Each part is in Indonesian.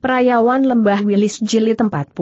Perayawan Lembah Wilis Jili 47.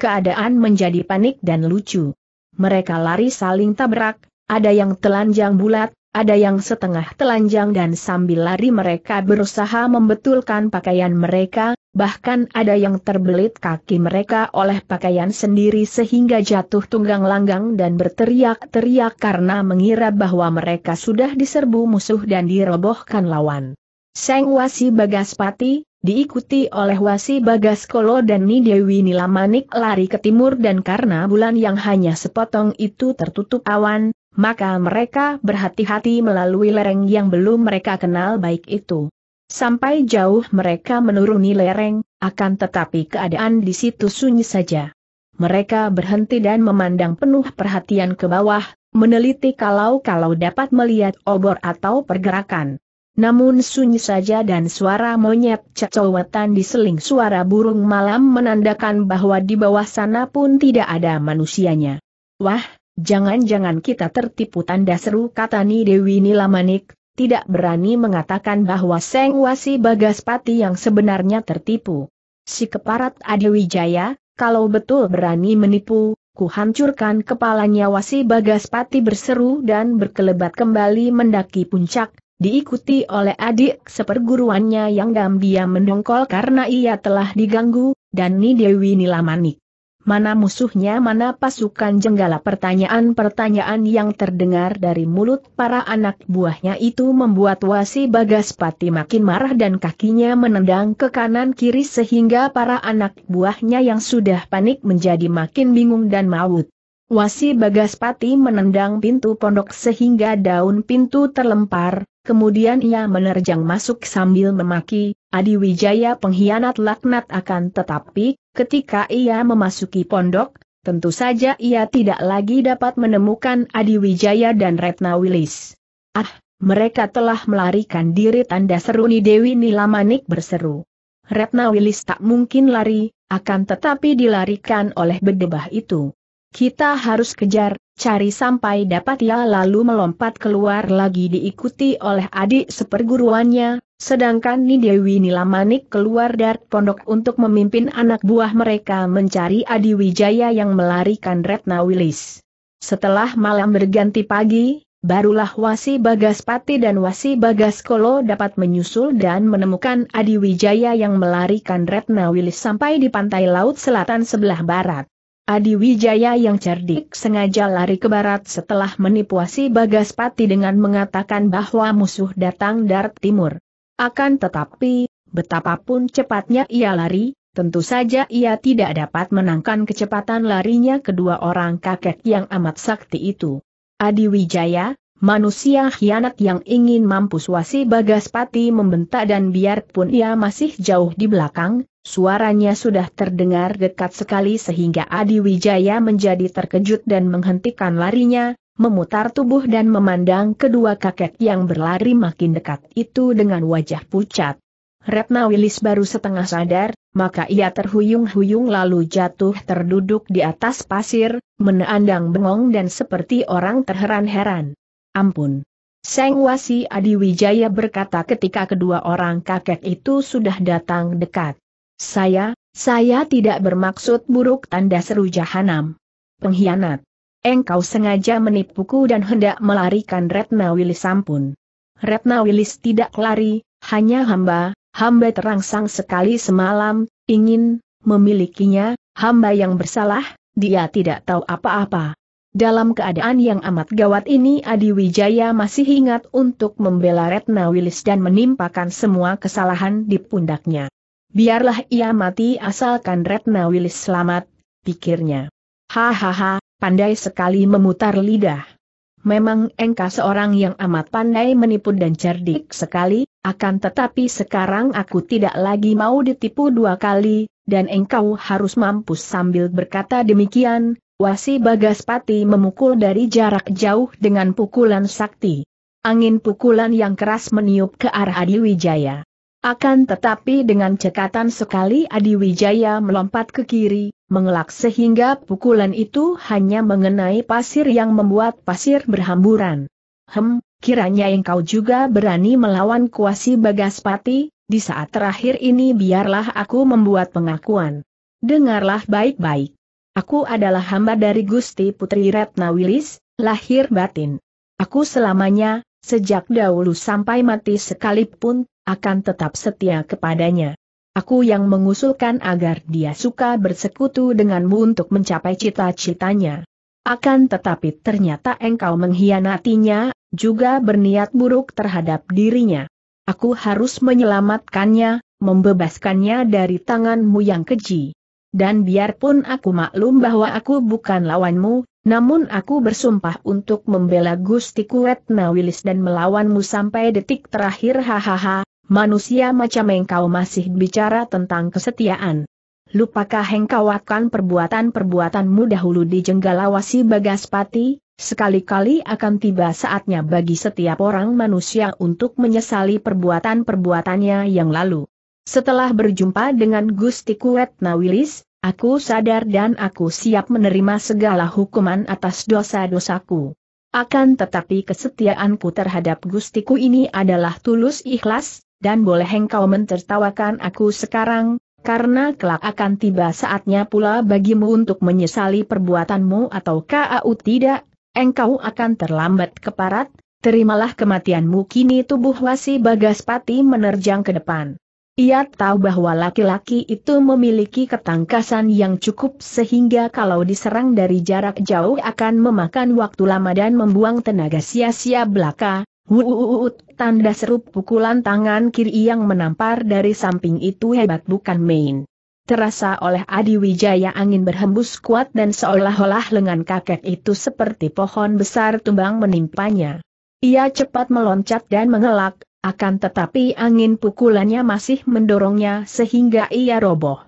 Keadaan menjadi panik dan lucu. Mereka lari saling tabrak, ada yang telanjang bulat, ada yang setengah telanjang dan sambil lari mereka berusaha membetulkan pakaian mereka, bahkan ada yang terbelit kaki mereka oleh pakaian sendiri sehingga jatuh tunggang langgang dan berteriak-teriak karena mengira bahwa mereka sudah diserbu musuh dan dirobohkan lawan. Seng Wasi Bagaspati, diikuti oleh Wasi Bagas Kolo dan Nidewi Nilamanik lari ke timur dan karena bulan yang hanya sepotong itu tertutup awan, maka mereka berhati-hati melalui lereng yang belum mereka kenal baik itu. Sampai jauh mereka menuruni lereng, akan tetapi keadaan di situ sunyi saja. Mereka berhenti dan memandang penuh perhatian ke bawah, meneliti kalau-kalau dapat melihat obor atau pergerakan. Namun sunyi saja dan suara monyet cecowetan diseling suara burung malam menandakan bahwa di bawah sana pun tidak ada manusianya. Wah, jangan-jangan kita tertipu tanda seru kata Ni Dewi Nilamanik, tidak berani mengatakan bahwa Seng Wasi Bagaspati yang sebenarnya tertipu. Si keparat Adewijaya, kalau betul berani menipu, kuhancurkan kepalanya Wasi Bagaspati berseru dan berkelebat kembali mendaki puncak, diikuti oleh adik seperguruannya yang diam-diam mendongkol karena ia telah diganggu, dan Ni Dewi Nilamanik. Mana musuhnya mana pasukan jenggala pertanyaan-pertanyaan yang terdengar dari mulut para anak buahnya itu membuat wasi Bagaspati makin marah dan kakinya menendang ke kanan kiri sehingga para anak buahnya yang sudah panik menjadi makin bingung dan maut. Wasi Bagaspati menendang pintu pondok sehingga daun pintu terlempar, Kemudian ia menerjang masuk sambil memaki, Adi Wijaya pengkhianat laknat akan tetapi, ketika ia memasuki pondok, tentu saja ia tidak lagi dapat menemukan Adi Wijaya dan Retna Wilis. Ah, mereka telah melarikan diri tanda seru ni Dewi Nilamanik berseru. Retna Wilis tak mungkin lari, akan tetapi dilarikan oleh bedebah itu. Kita harus kejar, cari sampai dapat ya, lalu melompat keluar lagi diikuti oleh adik seperguruannya, sedangkan Nidewi Nilamanik keluar dari pondok untuk memimpin anak buah mereka mencari Adi Wijaya yang melarikan Retna Wilis. Setelah malam berganti pagi, barulah Wasi Bagas Bagaspati dan Wasi Bagas Kolo dapat menyusul dan menemukan Adi Wijaya yang melarikan Retna Wilis sampai di pantai laut selatan sebelah barat. Adi Wijaya yang cerdik sengaja lari ke barat setelah menipuasi Bagaspati dengan mengatakan bahwa musuh datang dari timur. Akan tetapi, betapapun cepatnya ia lari, tentu saja ia tidak dapat menangkan kecepatan larinya kedua orang kakek yang amat sakti itu. Adi Wijaya, manusia hianat yang ingin mampus wasi Bagaspati membentak dan biarpun ia masih jauh di belakang, suaranya sudah terdengar dekat sekali sehingga Adi Wijaya menjadi terkejut dan menghentikan larinya, memutar tubuh dan memandang kedua kakek yang berlari makin dekat itu dengan wajah pucat. Retna Wilis baru setengah sadar, maka ia terhuyung-huyung lalu jatuh terduduk di atas pasir, menandang bengong dan seperti orang terheran-heran ampun. Seng Wasi Wijaya berkata ketika kedua orang kakek itu sudah datang dekat. Saya, saya tidak bermaksud buruk tanda seru jahanam. Pengkhianat. Engkau sengaja menipuku dan hendak melarikan Retna Wilis ampun. Retna Wilis tidak lari, hanya hamba, hamba terangsang sekali semalam, ingin memilikinya, hamba yang bersalah, dia tidak tahu apa-apa. Dalam keadaan yang amat gawat ini Adi Wijaya masih ingat untuk membela Retna Wilis dan menimpakan semua kesalahan di pundaknya. Biarlah ia mati asalkan Retna Wilis selamat, pikirnya. Hahaha, pandai sekali memutar lidah. Memang engkau seorang yang amat pandai menipu dan cerdik sekali, akan tetapi sekarang aku tidak lagi mau ditipu dua kali, dan engkau harus mampus sambil berkata demikian, Wasi Bagaspati memukul dari jarak jauh dengan pukulan sakti. Angin pukulan yang keras meniup ke arah Adi Wijaya. Akan tetapi dengan cekatan sekali Adi Wijaya melompat ke kiri, mengelak sehingga pukulan itu hanya mengenai pasir yang membuat pasir berhamburan. Hem, kiranya engkau juga berani melawan kuasi Bagaspati, di saat terakhir ini biarlah aku membuat pengakuan. Dengarlah baik-baik. Aku adalah hamba dari Gusti Putri Retna Wilis, lahir batin. Aku selamanya, sejak dahulu sampai mati sekalipun, akan tetap setia kepadanya. Aku yang mengusulkan agar dia suka bersekutu denganmu untuk mencapai cita-citanya. Akan tetapi ternyata engkau mengkhianatinya, juga berniat buruk terhadap dirinya. Aku harus menyelamatkannya, membebaskannya dari tanganmu yang keji dan biarpun aku maklum bahwa aku bukan lawanmu, namun aku bersumpah untuk membela Gusti Kuretna Wilis dan melawanmu sampai detik terakhir hahaha, manusia macam engkau masih bicara tentang kesetiaan. Lupakah engkau akan perbuatan-perbuatanmu dahulu di Jenggalawasi Bagaspati? Sekali-kali akan tiba saatnya bagi setiap orang manusia untuk menyesali perbuatan-perbuatannya yang lalu. Setelah berjumpa dengan Gusti Kuetna Wilis, aku sadar dan aku siap menerima segala hukuman atas dosa-dosaku. Akan tetapi kesetiaanku terhadap Gustiku ini adalah tulus ikhlas, dan boleh engkau mentertawakan aku sekarang, karena kelak akan tiba saatnya pula bagimu untuk menyesali perbuatanmu atau kau tidak, engkau akan terlambat keparat, terimalah kematianmu kini tubuh wasi Bagaspati menerjang ke depan. Ia tahu bahwa laki-laki itu memiliki ketangkasan yang cukup sehingga kalau diserang dari jarak jauh akan memakan waktu lama dan membuang tenaga sia-sia belaka. Wuuut, tanda serup pukulan tangan kiri yang menampar dari samping itu hebat bukan main. Terasa oleh Adi Wijaya angin berhembus kuat dan seolah-olah lengan kakek itu seperti pohon besar tumbang menimpanya. Ia cepat meloncat dan mengelak, akan tetapi angin pukulannya masih mendorongnya sehingga ia roboh.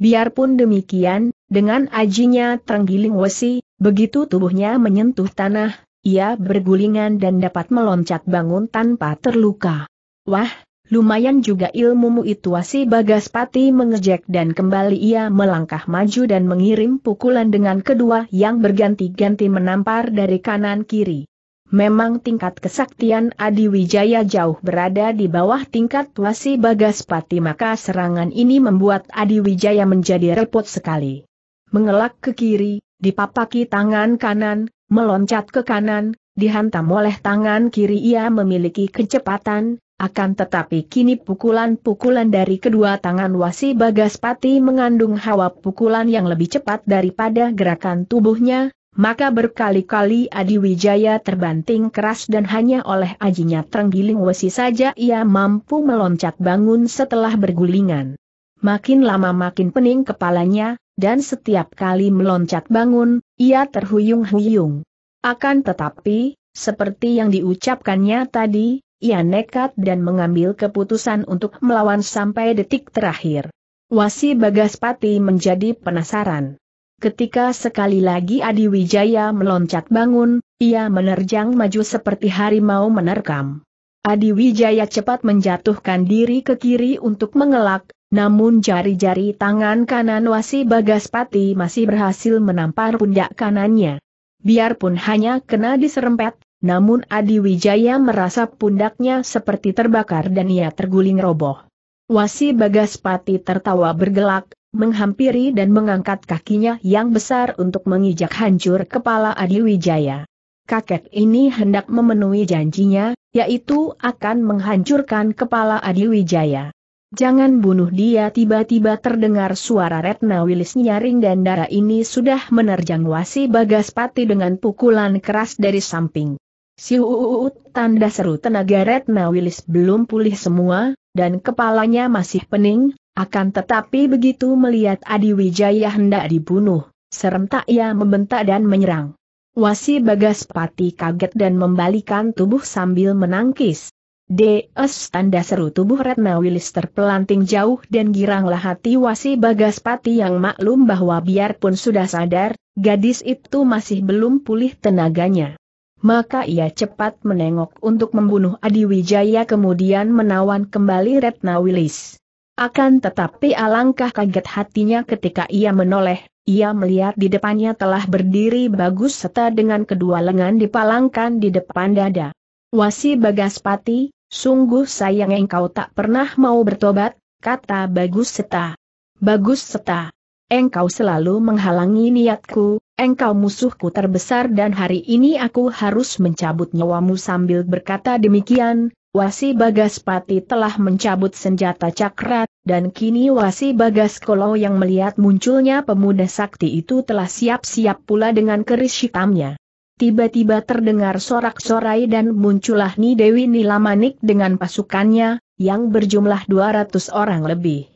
Biarpun demikian, dengan ajinya terenggiling wesi, begitu tubuhnya menyentuh tanah, ia bergulingan dan dapat meloncat bangun tanpa terluka. Wah, lumayan juga ilmumu itu bagas pati mengejek dan kembali ia melangkah maju dan mengirim pukulan dengan kedua yang berganti-ganti menampar dari kanan kiri. Memang tingkat kesaktian Adi Wijaya jauh berada di bawah tingkat Wasi Bagaspati maka serangan ini membuat Adi Wijaya menjadi repot sekali. Mengelak ke kiri, dipapaki tangan kanan, meloncat ke kanan, dihantam oleh tangan kiri ia memiliki kecepatan, akan tetapi kini pukulan-pukulan dari kedua tangan Wasi Bagaspati mengandung hawa pukulan yang lebih cepat daripada gerakan tubuhnya, maka berkali-kali Adi Wijaya terbanting keras dan hanya oleh ajinya Trenggiling Wesi saja ia mampu meloncat bangun setelah bergulingan. Makin lama makin pening kepalanya, dan setiap kali meloncat bangun, ia terhuyung-huyung. Akan tetapi, seperti yang diucapkannya tadi, ia nekat dan mengambil keputusan untuk melawan sampai detik terakhir. Wasi Bagaspati menjadi penasaran. Ketika sekali lagi Adi Wijaya meloncat bangun, ia menerjang maju seperti harimau menerkam. Adi Wijaya cepat menjatuhkan diri ke kiri untuk mengelak, namun jari-jari tangan kanan Wasi Bagaspati masih berhasil menampar pundak kanannya. Biarpun hanya kena diserempet, namun Adi Wijaya merasa pundaknya seperti terbakar dan ia terguling roboh. Wasi Bagaspati tertawa bergelak, menghampiri dan mengangkat kakinya yang besar untuk mengijak hancur kepala Adi Wijaya. Kakek ini hendak memenuhi janjinya, yaitu akan menghancurkan kepala Adi Wijaya. Jangan bunuh dia tiba-tiba terdengar suara Retna Wilis nyaring dan darah ini sudah menerjang wasi Bagaspati dengan pukulan keras dari samping. Siuut tanda seru tenaga Retna Wilis belum pulih semua, dan kepalanya masih pening, akan tetapi begitu melihat Adi Wijaya hendak dibunuh, serentak ia membentak dan menyerang. Wasi Bagas Pati kaget dan membalikan tubuh sambil menangkis. DS tanda seru tubuh Retna Wilis terpelanting jauh dan giranglah hati Wasi Bagas Pati yang maklum bahwa biarpun sudah sadar, gadis itu masih belum pulih tenaganya. Maka ia cepat menengok untuk membunuh Adi Wijaya kemudian menawan kembali Retna Wilis. Akan tetapi alangkah kaget hatinya ketika ia menoleh, ia melihat di depannya telah berdiri bagus serta dengan kedua lengan dipalangkan di depan dada. Wasi Bagaspati, sungguh sayang engkau tak pernah mau bertobat, kata Bagus Seta. Bagus Seta. Engkau selalu menghalangi niatku, engkau musuhku terbesar dan hari ini aku harus mencabut nyawamu sambil berkata demikian, Wasi Bagaspati telah mencabut senjata cakra, dan kini Wasi Bagas Kolo yang melihat munculnya pemuda sakti itu telah siap-siap pula dengan keris hitamnya. Tiba-tiba terdengar sorak-sorai dan muncullah Ni Dewi Nilamanik dengan pasukannya, yang berjumlah 200 orang lebih.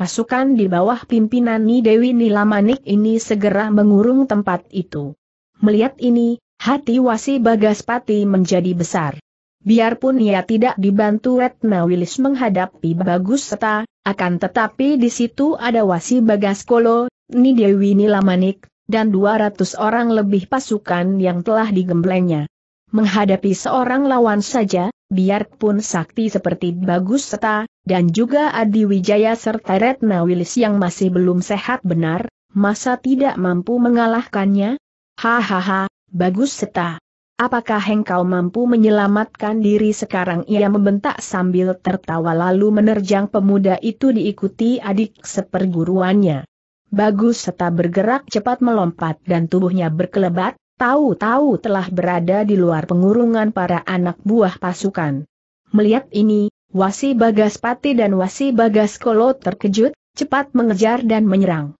Pasukan di bawah pimpinan Ni Dewi Nilamanik ini segera mengurung tempat itu. Melihat ini, hati Wasi Bagaspati menjadi besar. Biarpun ia tidak dibantu Retna Wilis menghadapi bagus serta, akan tetapi di situ ada Wasi Bagas Kolo, Nidewi Nilamanik, dan 200 orang lebih pasukan yang telah digemblengnya. Menghadapi seorang lawan saja, biarpun sakti seperti Bagus Seta, dan juga Adi Wijaya serta Retna Wilis yang masih belum sehat benar, masa tidak mampu mengalahkannya? Hahaha, Bagus Seta. Apakah engkau mampu menyelamatkan diri sekarang ia membentak sambil tertawa lalu menerjang pemuda itu diikuti adik seperguruannya. Bagus serta bergerak cepat melompat dan tubuhnya berkelebat, tahu-tahu telah berada di luar pengurungan para anak buah pasukan. Melihat ini, Wasi Bagaspati dan Wasi Bagaskolo terkejut, cepat mengejar dan menyerang.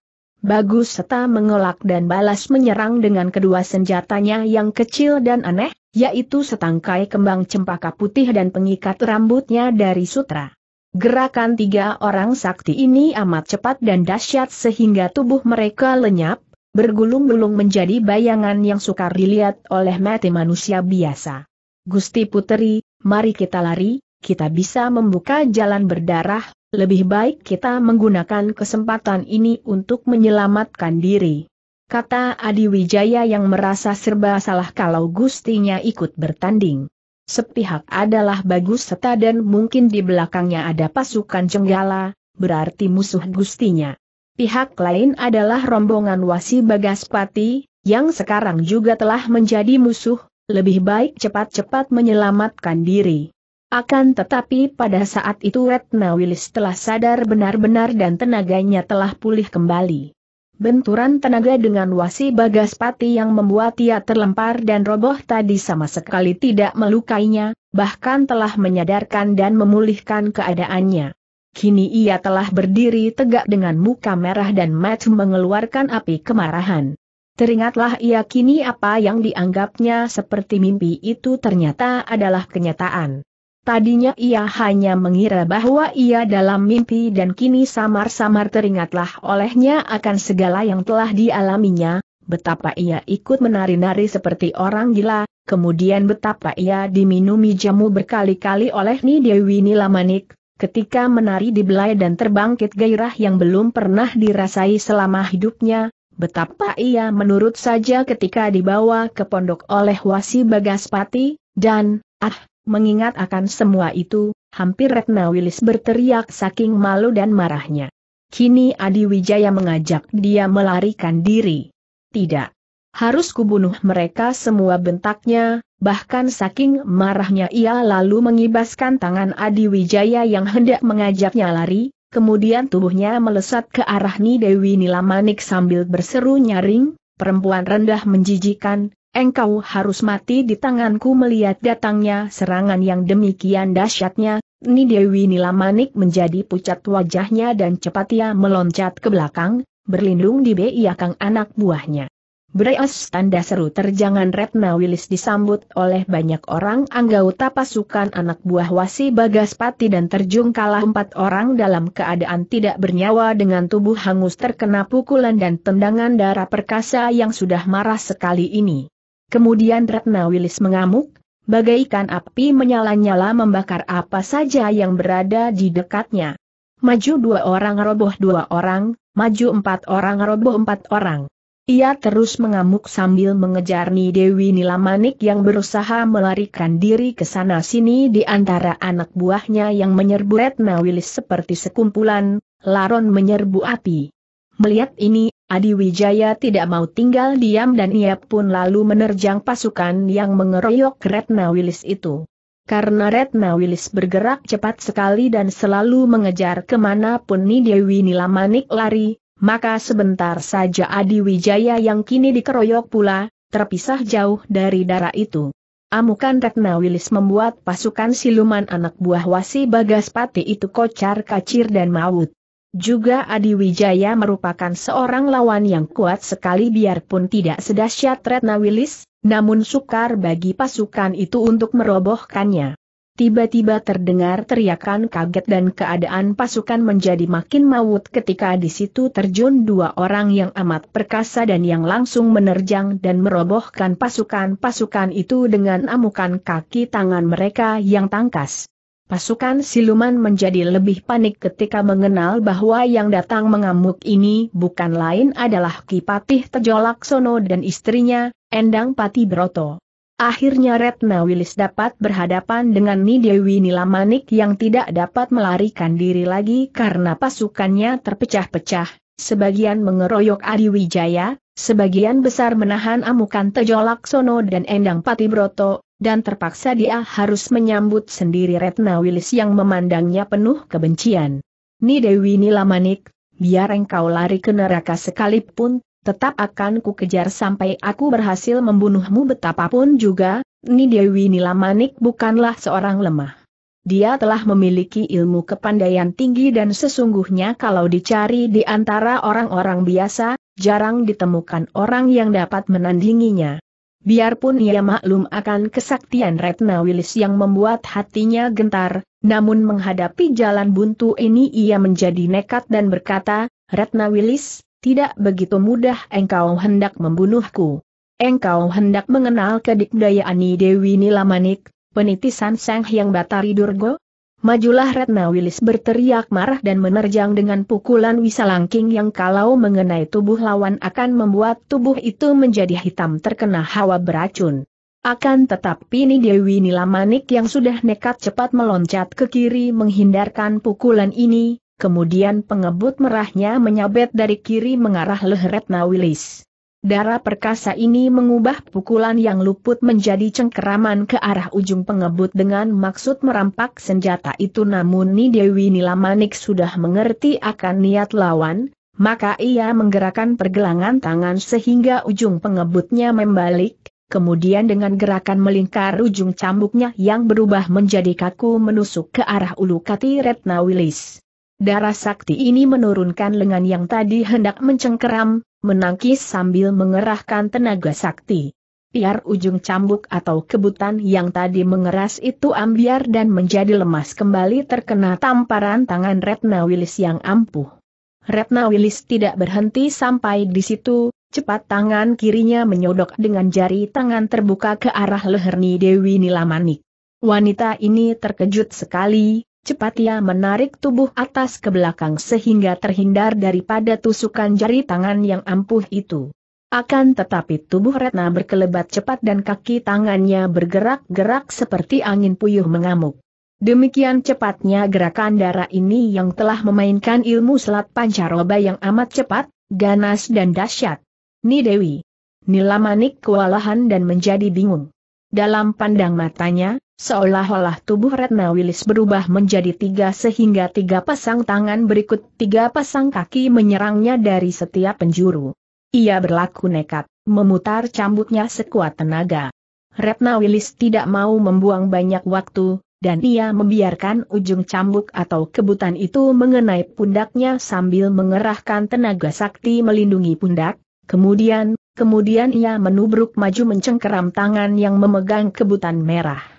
Bagus serta mengelak dan balas menyerang dengan kedua senjatanya yang kecil dan aneh, yaitu setangkai kembang cempaka putih dan pengikat rambutnya dari sutra. Gerakan tiga orang sakti ini amat cepat dan dahsyat sehingga tubuh mereka lenyap, bergulung-gulung menjadi bayangan yang sukar dilihat oleh mati manusia biasa. Gusti Puteri, mari kita lari, kita bisa membuka jalan berdarah, lebih baik kita menggunakan kesempatan ini untuk menyelamatkan diri. Kata Adi Wijaya yang merasa serba salah kalau gustinya ikut bertanding. Sepihak adalah bagus serta dan mungkin di belakangnya ada pasukan jenggala, berarti musuh gustinya. Pihak lain adalah rombongan wasi Bagaspati, yang sekarang juga telah menjadi musuh, lebih baik cepat-cepat menyelamatkan diri. Akan tetapi pada saat itu Retna Willis telah sadar benar-benar dan tenaganya telah pulih kembali. Benturan tenaga dengan wasi Bagaspati yang membuat ia terlempar dan roboh tadi sama sekali tidak melukainya, bahkan telah menyadarkan dan memulihkan keadaannya. Kini ia telah berdiri tegak dengan muka merah dan Matt mengeluarkan api kemarahan. Teringatlah ia kini apa yang dianggapnya seperti mimpi itu ternyata adalah kenyataan. Tadinya ia hanya mengira bahwa ia dalam mimpi dan kini samar-samar teringatlah olehnya akan segala yang telah dialaminya, betapa ia ikut menari-nari seperti orang gila, kemudian betapa ia diminumi jamu berkali-kali oleh Ni Dewi Nilamanik, ketika menari di belai dan terbangkit gairah yang belum pernah dirasai selama hidupnya, betapa ia menurut saja ketika dibawa ke pondok oleh Wasi Bagaspati, dan, ah, Mengingat akan semua itu, hampir Retna Wilis berteriak saking malu dan marahnya. Kini Adi Wijaya mengajak dia melarikan diri. Tidak. Harus kubunuh mereka semua bentaknya, bahkan saking marahnya ia lalu mengibaskan tangan Adi Wijaya yang hendak mengajaknya lari, kemudian tubuhnya melesat ke arah Ni Dewi Nilamanik sambil berseru nyaring, perempuan rendah menjijikan, engkau harus mati di tanganku melihat datangnya serangan yang demikian dahsyatnya, Ni Dewi Nilamanik menjadi pucat wajahnya dan cepat ia meloncat ke belakang, berlindung di Kang anak buahnya. Breas tanda seru terjangan Retna Wilis disambut oleh banyak orang anggota pasukan anak buah wasi Bagaspati dan terjung kalah empat orang dalam keadaan tidak bernyawa dengan tubuh hangus terkena pukulan dan tendangan darah perkasa yang sudah marah sekali ini. Kemudian Ratna Wilis mengamuk, bagaikan api menyala-nyala membakar apa saja yang berada di dekatnya. Maju dua orang roboh dua orang, maju empat orang roboh empat orang. Ia terus mengamuk sambil mengejar Ni Dewi Nilamanik yang berusaha melarikan diri ke sana-sini di antara anak buahnya yang menyerbu Ratna Wilis seperti sekumpulan, laron menyerbu api. Melihat ini, Adi Wijaya tidak mau tinggal diam dan ia pun lalu menerjang pasukan yang mengeroyok Retna Wilis itu. Karena Retna Wilis bergerak cepat sekali dan selalu mengejar kemanapun Ni Dewi Nilamanik lari, maka sebentar saja Adi Wijaya yang kini dikeroyok pula, terpisah jauh dari darah itu. Amukan Retna Wilis membuat pasukan siluman anak buah wasi Bagaspati itu kocar kacir dan maut. Juga Adi Wijaya merupakan seorang lawan yang kuat sekali biarpun tidak sedahsyat Retna Wilis, namun sukar bagi pasukan itu untuk merobohkannya. Tiba-tiba terdengar teriakan kaget dan keadaan pasukan menjadi makin maut ketika di situ terjun dua orang yang amat perkasa dan yang langsung menerjang dan merobohkan pasukan-pasukan itu dengan amukan kaki tangan mereka yang tangkas. Pasukan siluman menjadi lebih panik ketika mengenal bahwa yang datang mengamuk ini bukan lain adalah Kipatih Tejolaksono dan istrinya, Endang Pati Broto. Akhirnya Retna Wilis dapat berhadapan dengan Nidewi Nilamanik yang tidak dapat melarikan diri lagi karena pasukannya terpecah-pecah, sebagian mengeroyok Adi Wijaya, sebagian besar menahan amukan Tejolaksono dan Endang Pati Broto, dan terpaksa dia harus menyambut sendiri Retna Wilis yang memandangnya penuh kebencian. Ni Dewi Nilamanik, biar engkau lari ke neraka sekalipun, tetap akan ku kejar sampai aku berhasil membunuhmu betapapun juga, Ni Dewi Nilamanik bukanlah seorang lemah. Dia telah memiliki ilmu kepandaian tinggi dan sesungguhnya kalau dicari di antara orang-orang biasa, jarang ditemukan orang yang dapat menandinginya. Biarpun ia maklum akan kesaktian Retna Wilis yang membuat hatinya gentar, namun menghadapi jalan buntu ini ia menjadi nekat dan berkata, Retna Wilis, tidak begitu mudah engkau hendak membunuhku. Engkau hendak mengenal kedikdayaan Dewi Nilamanik, penitisan Sang Hyang Batari Durgo? Majulah Retna Wilis berteriak marah dan menerjang dengan pukulan Wisalangking yang kalau mengenai tubuh lawan akan membuat tubuh itu menjadi hitam terkena hawa beracun. Akan tetapi ini Dewi Nilamanik yang sudah nekat cepat meloncat ke kiri menghindarkan pukulan ini, kemudian pengebut merahnya menyabet dari kiri mengarah leher Retna Wilis. Darah perkasa ini mengubah pukulan yang luput menjadi cengkeraman ke arah ujung pengebut dengan maksud merampak senjata itu namun Ni Dewi Nilamanik sudah mengerti akan niat lawan, maka ia menggerakkan pergelangan tangan sehingga ujung pengebutnya membalik, kemudian dengan gerakan melingkar ujung cambuknya yang berubah menjadi kaku menusuk ke arah ulu kati Retna Wilis. Darah sakti ini menurunkan lengan yang tadi hendak mencengkeram, menangkis sambil mengerahkan tenaga sakti. Biar ujung cambuk atau kebutan yang tadi mengeras itu ambiar dan menjadi lemas kembali terkena tamparan tangan Retna Wilis yang ampuh. Retna Wilis tidak berhenti sampai di situ, cepat tangan kirinya menyodok dengan jari tangan terbuka ke arah leherni Dewi Nilamanik. Wanita ini terkejut sekali, Cepat ia menarik tubuh atas ke belakang sehingga terhindar daripada tusukan jari tangan yang ampuh itu. Akan tetapi tubuh Retna berkelebat cepat dan kaki tangannya bergerak-gerak seperti angin puyuh mengamuk. Demikian cepatnya gerakan darah ini yang telah memainkan ilmu selat pancaroba yang amat cepat, ganas dan dahsyat. Ni Dewi. Nila Manik kewalahan dan menjadi bingung. Dalam pandang matanya, Seolah-olah tubuh Retna Wilis berubah menjadi tiga sehingga tiga pasang tangan berikut tiga pasang kaki menyerangnya dari setiap penjuru. Ia berlaku nekat, memutar cambuknya sekuat tenaga. Retna Wilis tidak mau membuang banyak waktu, dan ia membiarkan ujung cambuk atau kebutan itu mengenai pundaknya sambil mengerahkan tenaga sakti melindungi pundak, kemudian, kemudian ia menubruk maju mencengkeram tangan yang memegang kebutan merah.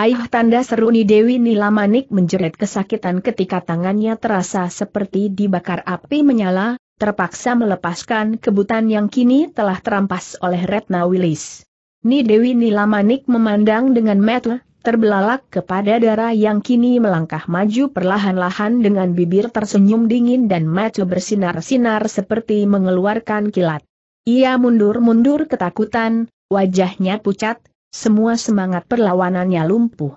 Aih tanda seruni ni Dewi Nilamanik menjerit kesakitan ketika tangannya terasa seperti dibakar api menyala, terpaksa melepaskan kebutan yang kini telah terampas oleh Retna Wilis. Ni Dewi Nilamanik memandang dengan mata terbelalak kepada darah yang kini melangkah maju perlahan-lahan dengan bibir tersenyum dingin dan mata bersinar-sinar seperti mengeluarkan kilat. Ia mundur-mundur ketakutan, wajahnya pucat, semua semangat perlawanannya lumpuh.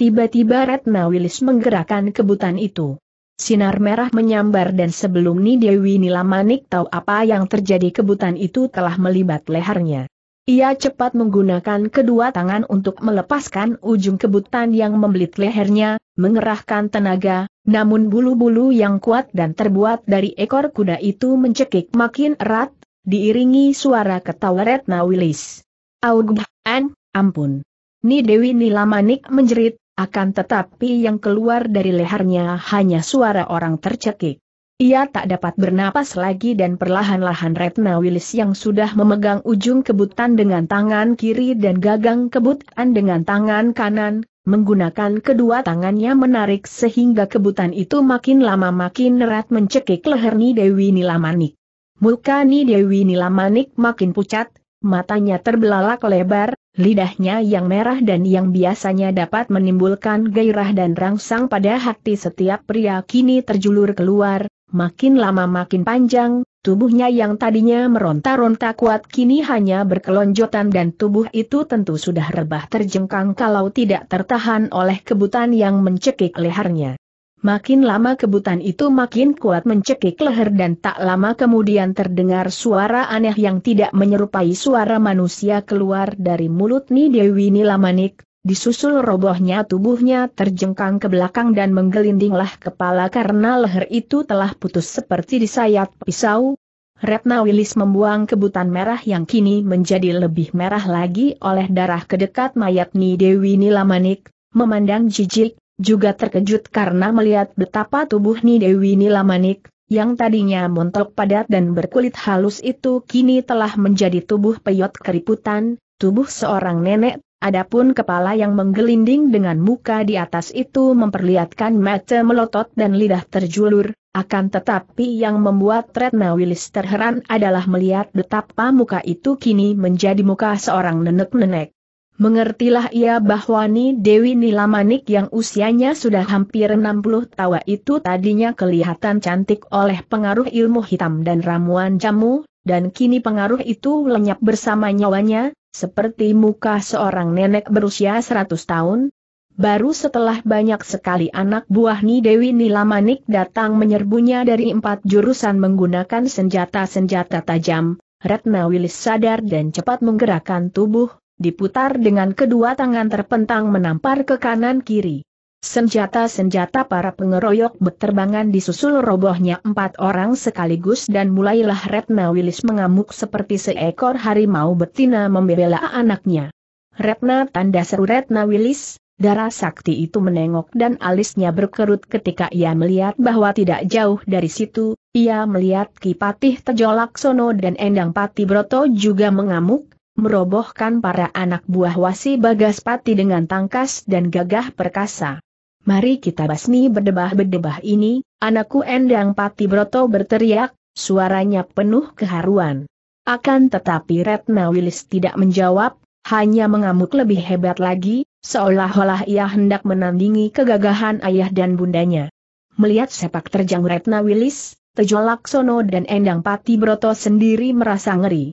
Tiba-tiba Ratna Wilis menggerakkan kebutan itu. Sinar merah menyambar dan sebelum Ni Dewi Nilamanik tahu apa yang terjadi kebutan itu telah melibat lehernya. Ia cepat menggunakan kedua tangan untuk melepaskan ujung kebutan yang membelit lehernya, mengerahkan tenaga, namun bulu-bulu yang kuat dan terbuat dari ekor kuda itu mencekik makin erat, diiringi suara ketawa Retna Wilis. Augh, an, Ampun. Ni Dewi Nilamanik menjerit, akan tetapi yang keluar dari lehernya hanya suara orang tercekik. Ia tak dapat bernapas lagi dan perlahan-lahan Retna Wilis yang sudah memegang ujung kebutan dengan tangan kiri dan gagang kebutan dengan tangan kanan, menggunakan kedua tangannya menarik sehingga kebutan itu makin lama makin erat mencekik leher Ni Dewi Nilamanik. Muka Ni Dewi Nilamanik makin pucat, matanya terbelalak lebar, Lidahnya yang merah dan yang biasanya dapat menimbulkan gairah dan rangsang pada hati setiap pria kini terjulur keluar, makin lama makin panjang, tubuhnya yang tadinya meronta-ronta kuat kini hanya berkelonjotan dan tubuh itu tentu sudah rebah terjengkang kalau tidak tertahan oleh kebutan yang mencekik lehernya. Makin lama kebutan itu makin kuat mencekik leher dan tak lama kemudian terdengar suara aneh yang tidak menyerupai suara manusia keluar dari mulut Ni Dewi Nilamanik, disusul robohnya tubuhnya terjengkang ke belakang dan menggelindinglah kepala karena leher itu telah putus seperti disayat pisau, Retna Wilis membuang kebutan merah yang kini menjadi lebih merah lagi oleh darah kedekat mayat Ni Dewi Nilamanik, memandang jijik, juga terkejut karena melihat betapa tubuh Nidewi Nilamanik, yang tadinya montok padat dan berkulit halus itu kini telah menjadi tubuh peyot keriputan, tubuh seorang nenek, adapun kepala yang menggelinding dengan muka di atas itu memperlihatkan mata melotot dan lidah terjulur, akan tetapi yang membuat Retna Willis terheran adalah melihat betapa muka itu kini menjadi muka seorang nenek-nenek. Mengertilah ia bahwa Ni Dewi Nilamanik yang usianya sudah hampir 60 tawa itu tadinya kelihatan cantik oleh pengaruh ilmu hitam dan ramuan jamu, dan kini pengaruh itu lenyap bersama nyawanya, seperti muka seorang nenek berusia 100 tahun. Baru setelah banyak sekali anak buah Ni Dewi Nilamanik datang menyerbunya dari empat jurusan menggunakan senjata-senjata tajam, Ratna Wilis sadar dan cepat menggerakkan tubuh, diputar dengan kedua tangan terpentang menampar ke kanan kiri. Senjata-senjata para pengeroyok berterbangan disusul robohnya empat orang sekaligus dan mulailah Retna Wilis mengamuk seperti seekor harimau betina membela anaknya. Retna tanda seru Retna Wilis, darah sakti itu menengok dan alisnya berkerut ketika ia melihat bahwa tidak jauh dari situ, ia melihat Kipatih Tejolaksono dan Endang Pati Broto juga mengamuk, merobohkan para anak buah wasi Bagaspati dengan tangkas dan gagah perkasa. Mari kita basmi berdebah-berdebah ini, anakku Endang Pati Broto berteriak, suaranya penuh keharuan. Akan tetapi Retna Wilis tidak menjawab, hanya mengamuk lebih hebat lagi, seolah-olah ia hendak menandingi kegagahan ayah dan bundanya. Melihat sepak terjang Retna Wilis, Tejo Laksono dan Endang Pati Broto sendiri merasa ngeri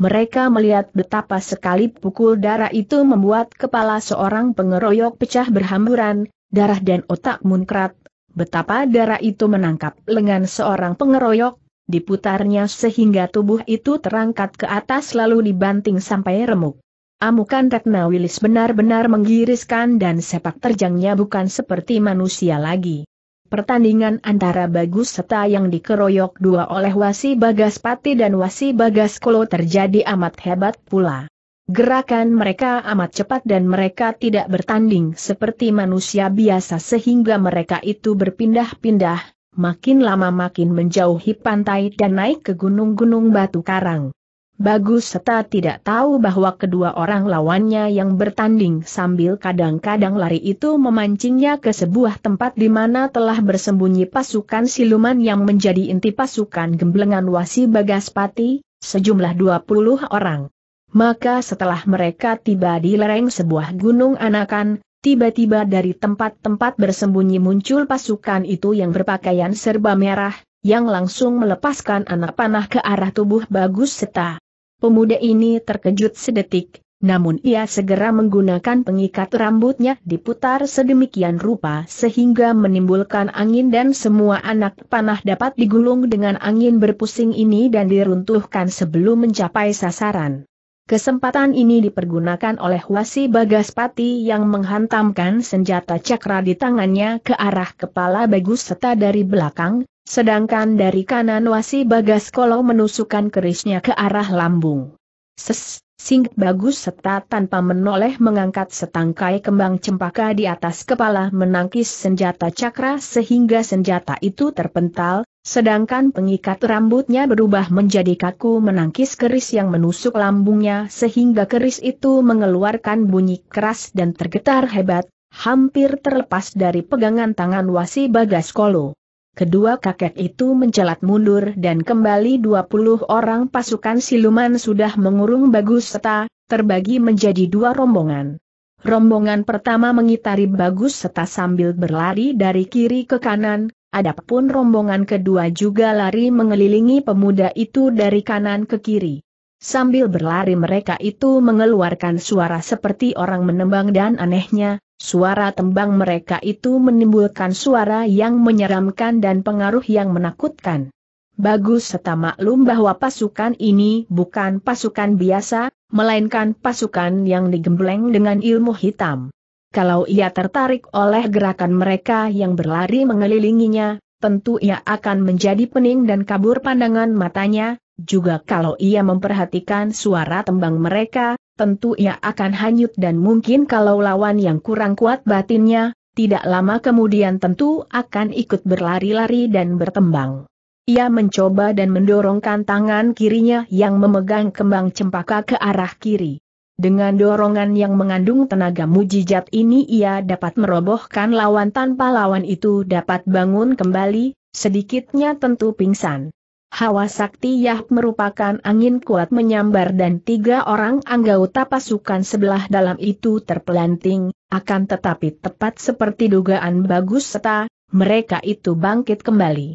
mereka melihat betapa sekali pukul darah itu membuat kepala seorang pengeroyok pecah berhamburan, darah dan otak munkrat, betapa darah itu menangkap lengan seorang pengeroyok, diputarnya sehingga tubuh itu terangkat ke atas lalu dibanting sampai remuk. Amukan Ratna Wilis benar-benar menggiriskan dan sepak terjangnya bukan seperti manusia lagi. Pertandingan antara Bagus Seta yang dikeroyok dua oleh Wasi Bagas Pati dan Wasi Bagas Kolo terjadi amat hebat pula. Gerakan mereka amat cepat dan mereka tidak bertanding seperti manusia biasa sehingga mereka itu berpindah-pindah, makin lama makin menjauhi pantai dan naik ke gunung-gunung batu karang. Bagus serta tidak tahu bahwa kedua orang lawannya yang bertanding sambil kadang-kadang lari itu memancingnya ke sebuah tempat di mana telah bersembunyi pasukan siluman yang menjadi inti pasukan gemblengan wasi Bagaspati, sejumlah 20 orang. Maka setelah mereka tiba di lereng sebuah gunung anakan, tiba-tiba dari tempat-tempat bersembunyi muncul pasukan itu yang berpakaian serba merah, yang langsung melepaskan anak panah ke arah tubuh Bagus Seta. Pemuda ini terkejut sedetik, namun ia segera menggunakan pengikat rambutnya diputar sedemikian rupa sehingga menimbulkan angin dan semua anak panah dapat digulung dengan angin berpusing ini dan diruntuhkan sebelum mencapai sasaran. Kesempatan ini dipergunakan oleh Wasi Bagaspati yang menghantamkan senjata cakra di tangannya ke arah kepala Bagus serta dari belakang, sedangkan dari kanan Wasi Bagas menusukkan kerisnya ke arah lambung. Sesing bagus serta tanpa menoleh mengangkat setangkai kembang cempaka di atas kepala menangkis senjata cakra sehingga senjata itu terpental, sedangkan pengikat rambutnya berubah menjadi kaku menangkis keris yang menusuk lambungnya sehingga keris itu mengeluarkan bunyi keras dan tergetar hebat, hampir terlepas dari pegangan tangan wasi bagas kolo. Kedua kakek itu mencelat mundur dan kembali 20 orang pasukan siluman sudah mengurung Bagus Seta, terbagi menjadi dua rombongan. Rombongan pertama mengitari Bagus Seta sambil berlari dari kiri ke kanan, adapun rombongan kedua juga lari mengelilingi pemuda itu dari kanan ke kiri. Sambil berlari mereka itu mengeluarkan suara seperti orang menembang dan anehnya, Suara tembang mereka itu menimbulkan suara yang menyeramkan dan pengaruh yang menakutkan. Bagus serta maklum bahwa pasukan ini bukan pasukan biasa, melainkan pasukan yang digembleng dengan ilmu hitam. Kalau ia tertarik oleh gerakan mereka yang berlari mengelilinginya, tentu ia akan menjadi pening dan kabur pandangan matanya, juga kalau ia memperhatikan suara tembang mereka, tentu ia akan hanyut dan mungkin kalau lawan yang kurang kuat batinnya, tidak lama kemudian tentu akan ikut berlari-lari dan bertembang. Ia mencoba dan mendorongkan tangan kirinya yang memegang kembang cempaka ke arah kiri. Dengan dorongan yang mengandung tenaga mujizat ini ia dapat merobohkan lawan tanpa lawan itu dapat bangun kembali, sedikitnya tentu pingsan. Hawa Sakti Yah merupakan angin kuat menyambar dan tiga orang anggota pasukan sebelah dalam itu terpelanting, akan tetapi tepat seperti dugaan bagus serta, mereka itu bangkit kembali.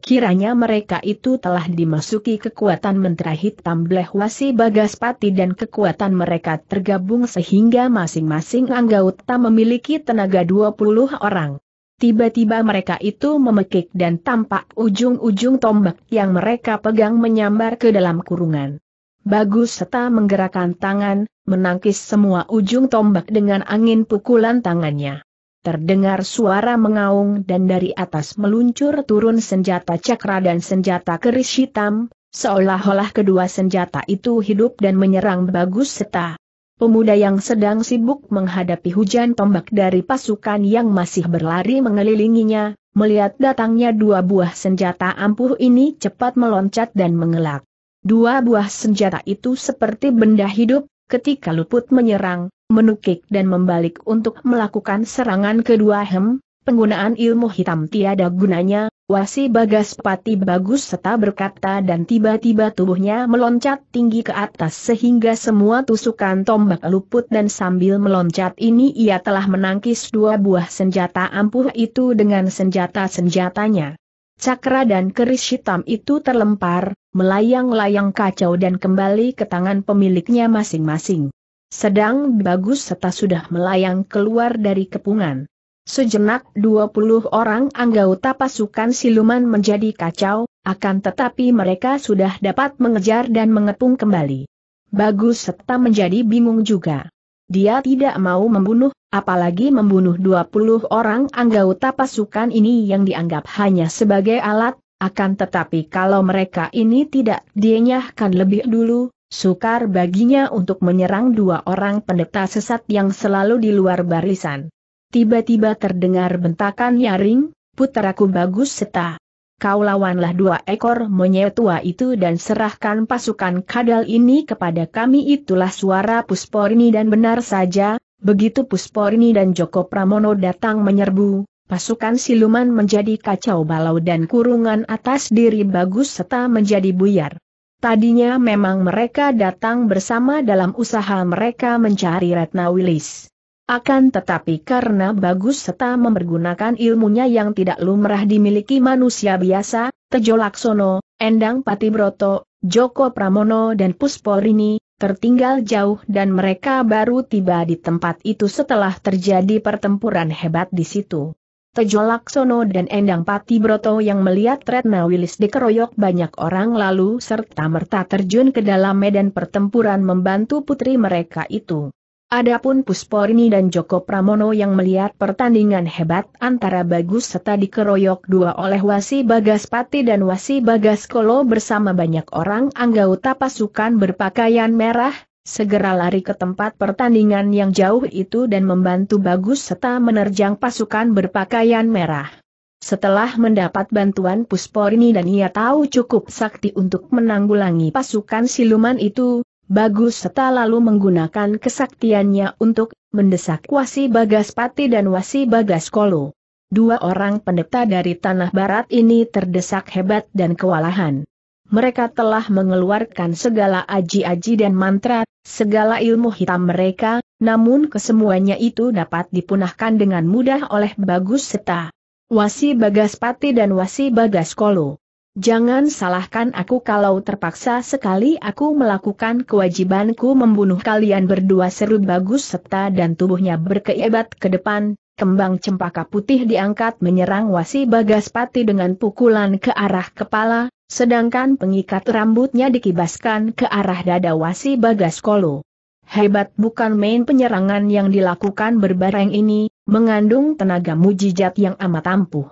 Kiranya mereka itu telah dimasuki kekuatan mentera hitam Blehwasi Bagaspati dan kekuatan mereka tergabung sehingga masing-masing anggota memiliki tenaga 20 orang. Tiba-tiba mereka itu memekik dan tampak ujung-ujung tombak yang mereka pegang menyambar ke dalam kurungan. Bagus serta menggerakkan tangan, menangkis semua ujung tombak dengan angin pukulan tangannya. Terdengar suara mengaung dan dari atas meluncur turun senjata cakra dan senjata keris hitam, seolah-olah kedua senjata itu hidup dan menyerang Bagus Seta. Pemuda yang sedang sibuk menghadapi hujan tombak dari pasukan yang masih berlari mengelilinginya, melihat datangnya dua buah senjata ampuh ini cepat meloncat dan mengelak. Dua buah senjata itu seperti benda hidup, ketika luput menyerang, menukik dan membalik untuk melakukan serangan kedua hem, penggunaan ilmu hitam tiada gunanya, Wasi Bagas Pati bagus serta berkata dan tiba-tiba tubuhnya meloncat tinggi ke atas sehingga semua tusukan tombak luput dan sambil meloncat ini ia telah menangkis dua buah senjata ampuh itu dengan senjata-senjatanya. Cakra dan keris hitam itu terlempar, melayang-layang kacau dan kembali ke tangan pemiliknya masing-masing. Sedang bagus serta sudah melayang keluar dari kepungan. Sejenak 20 orang anggota pasukan siluman menjadi kacau, akan tetapi mereka sudah dapat mengejar dan mengepung kembali. Bagus serta menjadi bingung juga. Dia tidak mau membunuh, apalagi membunuh 20 orang anggota pasukan ini yang dianggap hanya sebagai alat, akan tetapi kalau mereka ini tidak dienyahkan lebih dulu, sukar baginya untuk menyerang dua orang pendeta sesat yang selalu di luar barisan. Tiba-tiba terdengar bentakan nyaring, Putaraku bagus seta. Kau lawanlah dua ekor monyet tua itu dan serahkan pasukan kadal ini kepada kami itulah suara Pusporni dan benar saja, begitu Pusporni dan Joko Pramono datang menyerbu, pasukan siluman menjadi kacau balau dan kurungan atas diri bagus seta menjadi buyar. Tadinya memang mereka datang bersama dalam usaha mereka mencari Ratna Wilis. Akan tetapi karena bagus serta mempergunakan ilmunya yang tidak lumrah dimiliki manusia biasa, Tejo Laksono, Endang Patibroto, Joko Pramono dan Pusporini, tertinggal jauh dan mereka baru tiba di tempat itu setelah terjadi pertempuran hebat di situ. Tejo Laksono dan Endang Patibroto yang melihat Retna Wilis dikeroyok banyak orang lalu serta merta terjun ke dalam medan pertempuran membantu putri mereka itu. Adapun Pusporini dan Joko Pramono yang melihat pertandingan hebat antara Bagus serta dikeroyok dua oleh Wasi Bagas Pati dan Wasi Bagas Kolo bersama banyak orang anggota pasukan berpakaian merah, segera lari ke tempat pertandingan yang jauh itu dan membantu Bagus serta menerjang pasukan berpakaian merah. Setelah mendapat bantuan Pusporini dan ia tahu cukup sakti untuk menanggulangi pasukan siluman itu, Bagus Seta lalu menggunakan kesaktiannya untuk mendesak Wasi Bagas Pati dan Wasi Bagas Kolo. Dua orang pendeta dari tanah barat ini terdesak hebat dan kewalahan. Mereka telah mengeluarkan segala aji-aji dan mantra, segala ilmu hitam mereka, namun kesemuanya itu dapat dipunahkan dengan mudah oleh Bagus Seta. Wasi Bagas Pati dan Wasi Bagas Kolo. Jangan salahkan aku kalau terpaksa sekali aku melakukan kewajibanku membunuh kalian berdua seru bagus serta dan tubuhnya berkeibat ke depan, kembang cempaka putih diangkat menyerang wasi bagaspati dengan pukulan ke arah kepala, sedangkan pengikat rambutnya dikibaskan ke arah dada wasi bagas bagaskolo. Hebat bukan main penyerangan yang dilakukan berbareng ini, mengandung tenaga mujizat yang amat ampuh.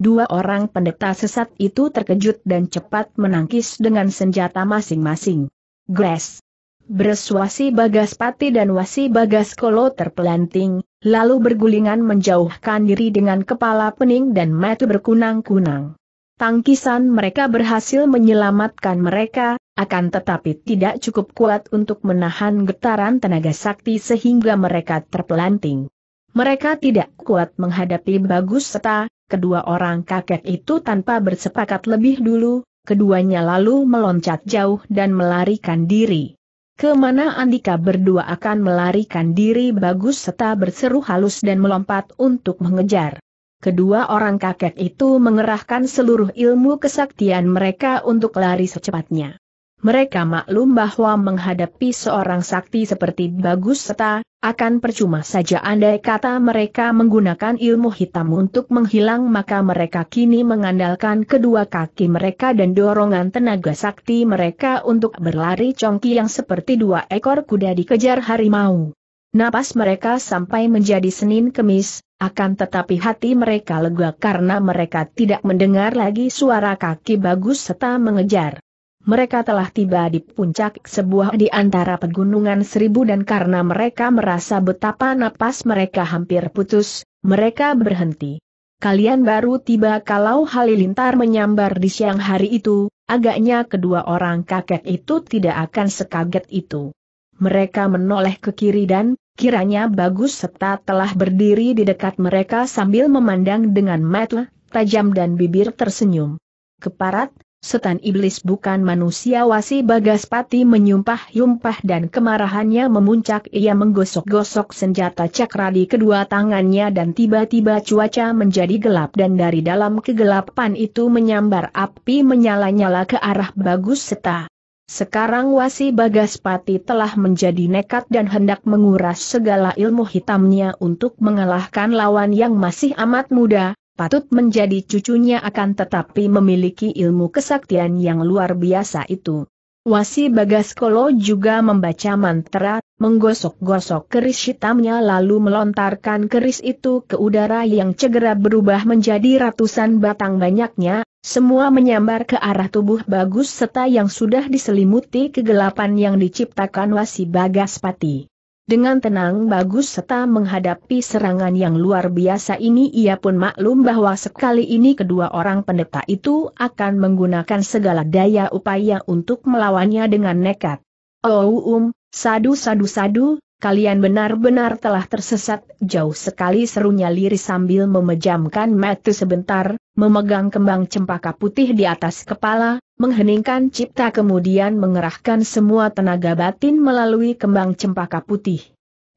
Dua orang pendeta sesat itu terkejut dan cepat menangkis dengan senjata masing-masing. Gres. Berswasi Bagas Pati dan Wasi Bagas Kolo terpelanting, lalu bergulingan menjauhkan diri dengan kepala pening dan mata berkunang-kunang. Tangkisan mereka berhasil menyelamatkan mereka, akan tetapi tidak cukup kuat untuk menahan getaran tenaga sakti sehingga mereka terpelanting. Mereka tidak kuat menghadapi Bagus Seta, kedua orang kakek itu tanpa bersepakat lebih dulu, keduanya lalu meloncat jauh dan melarikan diri. Kemana Andika berdua akan melarikan diri bagus serta berseru halus dan melompat untuk mengejar. Kedua orang kakek itu mengerahkan seluruh ilmu kesaktian mereka untuk lari secepatnya mereka maklum bahwa menghadapi seorang sakti seperti Bagus Seta, akan percuma saja andai kata mereka menggunakan ilmu hitam untuk menghilang maka mereka kini mengandalkan kedua kaki mereka dan dorongan tenaga sakti mereka untuk berlari congki yang seperti dua ekor kuda dikejar harimau. Napas mereka sampai menjadi Senin Kemis, akan tetapi hati mereka lega karena mereka tidak mendengar lagi suara kaki Bagus Seta mengejar mereka telah tiba di puncak sebuah di antara pegunungan seribu dan karena mereka merasa betapa napas mereka hampir putus, mereka berhenti. Kalian baru tiba kalau Halilintar menyambar di siang hari itu, agaknya kedua orang kakek itu tidak akan sekaget itu. Mereka menoleh ke kiri dan, kiranya bagus serta telah berdiri di dekat mereka sambil memandang dengan mata tajam dan bibir tersenyum. Keparat, Setan iblis bukan manusia wasi Bagaspati menyumpah-yumpah dan kemarahannya memuncak ia menggosok-gosok senjata cakra di kedua tangannya dan tiba-tiba cuaca menjadi gelap dan dari dalam kegelapan itu menyambar api menyala-nyala ke arah bagus seta. Sekarang wasi Bagaspati telah menjadi nekat dan hendak menguras segala ilmu hitamnya untuk mengalahkan lawan yang masih amat muda, patut menjadi cucunya akan tetapi memiliki ilmu kesaktian yang luar biasa itu. Wasi Bagas Bagaskolo juga membaca mantra, menggosok-gosok keris hitamnya lalu melontarkan keris itu ke udara yang segera berubah menjadi ratusan batang banyaknya, semua menyambar ke arah tubuh bagus serta yang sudah diselimuti kegelapan yang diciptakan Wasi Bagas Pati. Dengan tenang bagus serta menghadapi serangan yang luar biasa ini ia pun maklum bahwa sekali ini kedua orang pendeta itu akan menggunakan segala daya upaya untuk melawannya dengan nekat. Oh um, sadu sadu sadu, kalian benar-benar telah tersesat jauh sekali serunya Liri sambil memejamkan mata sebentar, memegang kembang cempaka putih di atas kepala, mengheningkan cipta kemudian mengerahkan semua tenaga batin melalui kembang cempaka putih.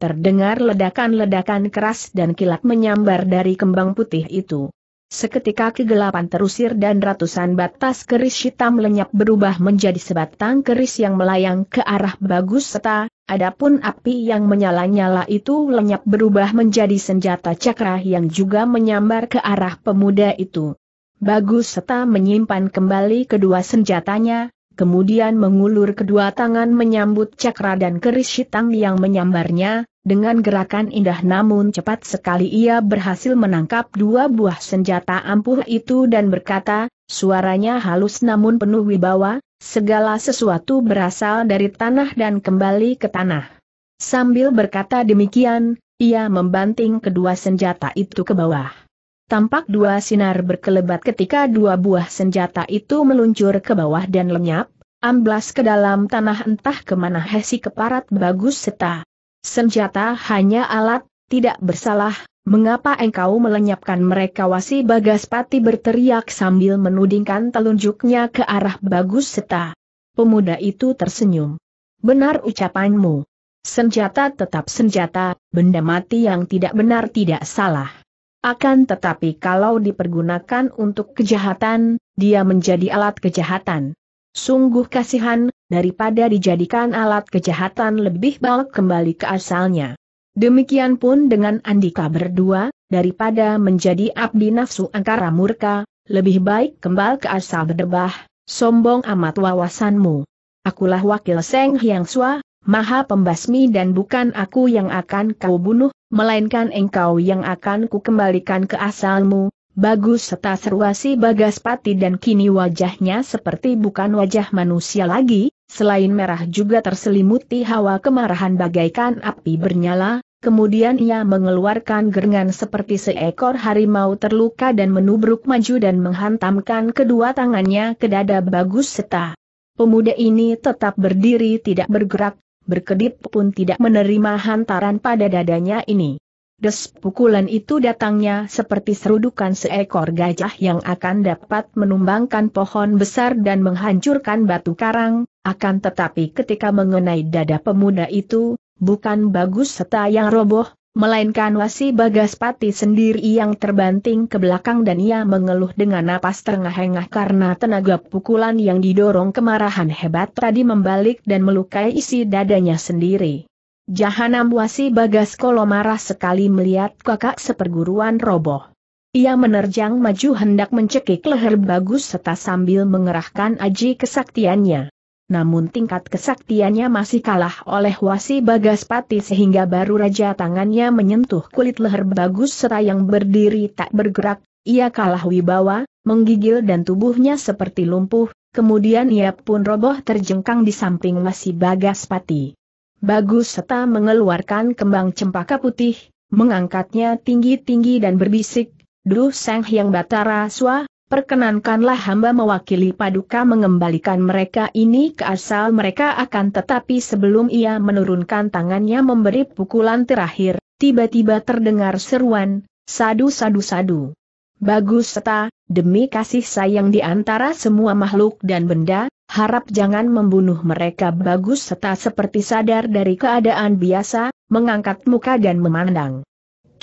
Terdengar ledakan-ledakan keras dan kilat menyambar dari kembang putih itu. Seketika kegelapan terusir dan ratusan batas keris hitam lenyap berubah menjadi sebatang keris yang melayang ke arah Bagus serta Adapun api yang menyala-nyala itu lenyap berubah menjadi senjata cakra yang juga menyambar ke arah pemuda itu. Bagus serta menyimpan kembali kedua senjatanya, kemudian mengulur kedua tangan menyambut cakra dan keris hitam yang menyambarnya, dengan gerakan indah namun cepat sekali ia berhasil menangkap dua buah senjata ampuh itu dan berkata, suaranya halus namun penuh wibawa, segala sesuatu berasal dari tanah dan kembali ke tanah. Sambil berkata demikian, ia membanting kedua senjata itu ke bawah. Tampak dua sinar berkelebat ketika dua buah senjata itu meluncur ke bawah dan lenyap, amblas ke dalam tanah entah kemana Hesi keparat bagus seta Senjata hanya alat, tidak bersalah, mengapa engkau melenyapkan mereka wasi Bagaspati berteriak sambil menudingkan telunjuknya ke arah Bagus Seta. Pemuda itu tersenyum. Benar ucapanmu. Senjata tetap senjata, benda mati yang tidak benar tidak salah. Akan tetapi kalau dipergunakan untuk kejahatan, dia menjadi alat kejahatan. Sungguh kasihan, daripada dijadikan alat kejahatan lebih baik kembali ke asalnya. Demikian pun dengan Andika berdua, daripada menjadi abdi nafsu angkara murka, lebih baik kembali ke asal berdebah, sombong amat wawasanmu. Akulah wakil Seng Hyang Swa, maha pembasmi dan bukan aku yang akan kau bunuh, melainkan engkau yang akan ku kembalikan ke asalmu, bagus serta seruasi bagas pati dan kini wajahnya seperti bukan wajah manusia lagi, Selain merah juga terselimuti hawa kemarahan bagaikan api bernyala, kemudian ia mengeluarkan gerengan seperti seekor harimau terluka dan menubruk maju dan menghantamkan kedua tangannya ke dada bagus seta. Pemuda ini tetap berdiri tidak bergerak, berkedip pun tidak menerima hantaran pada dadanya ini. Des pukulan itu datangnya seperti serudukan seekor gajah yang akan dapat menumbangkan pohon besar dan menghancurkan batu karang, akan tetapi ketika mengenai dada pemuda itu, bukan bagus serta yang roboh, melainkan wasi bagaspati sendiri yang terbanting ke belakang dan ia mengeluh dengan napas terengah-engah karena tenaga pukulan yang didorong kemarahan hebat tadi membalik dan melukai isi dadanya sendiri. Jahanam wasi bagas kolo marah sekali melihat kakak seperguruan roboh. Ia menerjang maju hendak mencekik leher bagus serta sambil mengerahkan aji kesaktiannya namun tingkat kesaktiannya masih kalah oleh Wasi Bagaspati sehingga baru raja tangannya menyentuh kulit leher bagus serta yang berdiri tak bergerak, ia kalah wibawa, menggigil dan tubuhnya seperti lumpuh, kemudian ia pun roboh terjengkang di samping Wasi Bagaspati. Bagus serta mengeluarkan kembang cempaka putih, mengangkatnya tinggi-tinggi dan berbisik, Duh Sang Hyang Batara Swa, Perkenankanlah hamba mewakili paduka mengembalikan mereka ini ke asal mereka akan tetapi sebelum ia menurunkan tangannya memberi pukulan terakhir, tiba-tiba terdengar seruan, sadu sadu sadu. Bagus seta, demi kasih sayang di antara semua makhluk dan benda, harap jangan membunuh mereka bagus seta seperti sadar dari keadaan biasa, mengangkat muka dan memandang.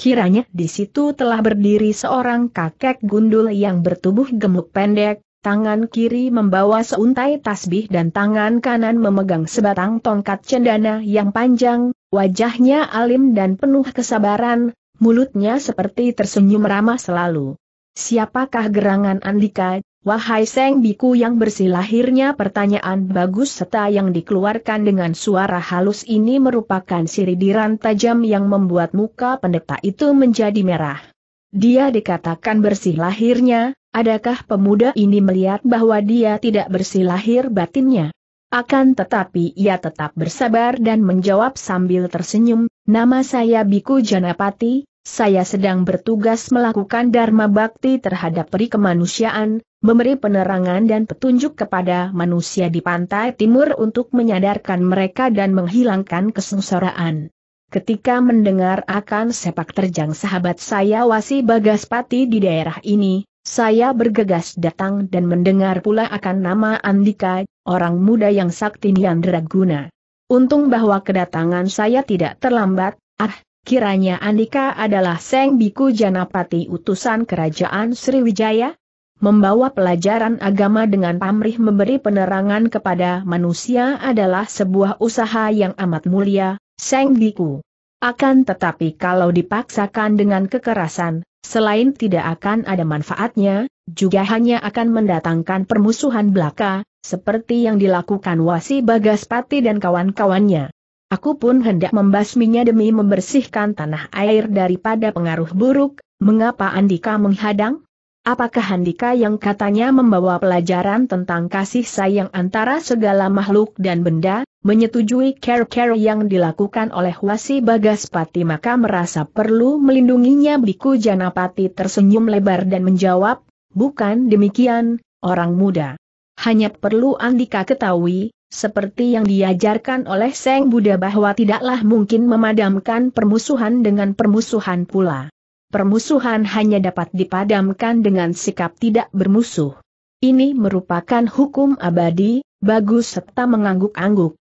Kiranya di situ telah berdiri seorang kakek gundul yang bertubuh gemuk pendek, tangan kiri membawa seuntai tasbih dan tangan kanan memegang sebatang tongkat cendana yang panjang, wajahnya alim dan penuh kesabaran, mulutnya seperti tersenyum ramah selalu. Siapakah gerangan Andika, Wahai Seng Biku yang bersih lahirnya pertanyaan bagus serta yang dikeluarkan dengan suara halus ini merupakan siridiran tajam yang membuat muka pendeta itu menjadi merah. Dia dikatakan bersih lahirnya, adakah pemuda ini melihat bahwa dia tidak bersih lahir batinnya? Akan tetapi ia tetap bersabar dan menjawab sambil tersenyum, nama saya Biku Janapati, saya sedang bertugas melakukan dharma bakti terhadap peri kemanusiaan, memberi penerangan dan petunjuk kepada manusia di pantai timur untuk menyadarkan mereka dan menghilangkan kesengsaraan. Ketika mendengar akan sepak terjang sahabat saya Wasi Bagaspati di daerah ini, saya bergegas datang dan mendengar pula akan nama Andika, orang muda yang sakti Niandraguna. Untung bahwa kedatangan saya tidak terlambat, ah, kiranya Andika adalah Seng Biku Janapati utusan kerajaan Sriwijaya, membawa pelajaran agama dengan pamrih memberi penerangan kepada manusia adalah sebuah usaha yang amat mulia, Seng Biku. Akan tetapi kalau dipaksakan dengan kekerasan, selain tidak akan ada manfaatnya, juga hanya akan mendatangkan permusuhan belaka, seperti yang dilakukan Wasi Bagaspati dan kawan-kawannya. Aku pun hendak membasminya demi membersihkan tanah air daripada pengaruh buruk, mengapa Andika menghadang? Apakah Handika yang katanya membawa pelajaran tentang kasih sayang antara segala makhluk dan benda, menyetujui care-care yang dilakukan oleh Wasi Bagaspati maka merasa perlu melindunginya Biku Janapati tersenyum lebar dan menjawab, bukan demikian, orang muda. Hanya perlu Andika ketahui, seperti yang diajarkan oleh Seng Buddha bahwa tidaklah mungkin memadamkan permusuhan dengan permusuhan pula permusuhan hanya dapat dipadamkan dengan sikap tidak bermusuh. Ini merupakan hukum abadi, bagus serta mengangguk-angguk.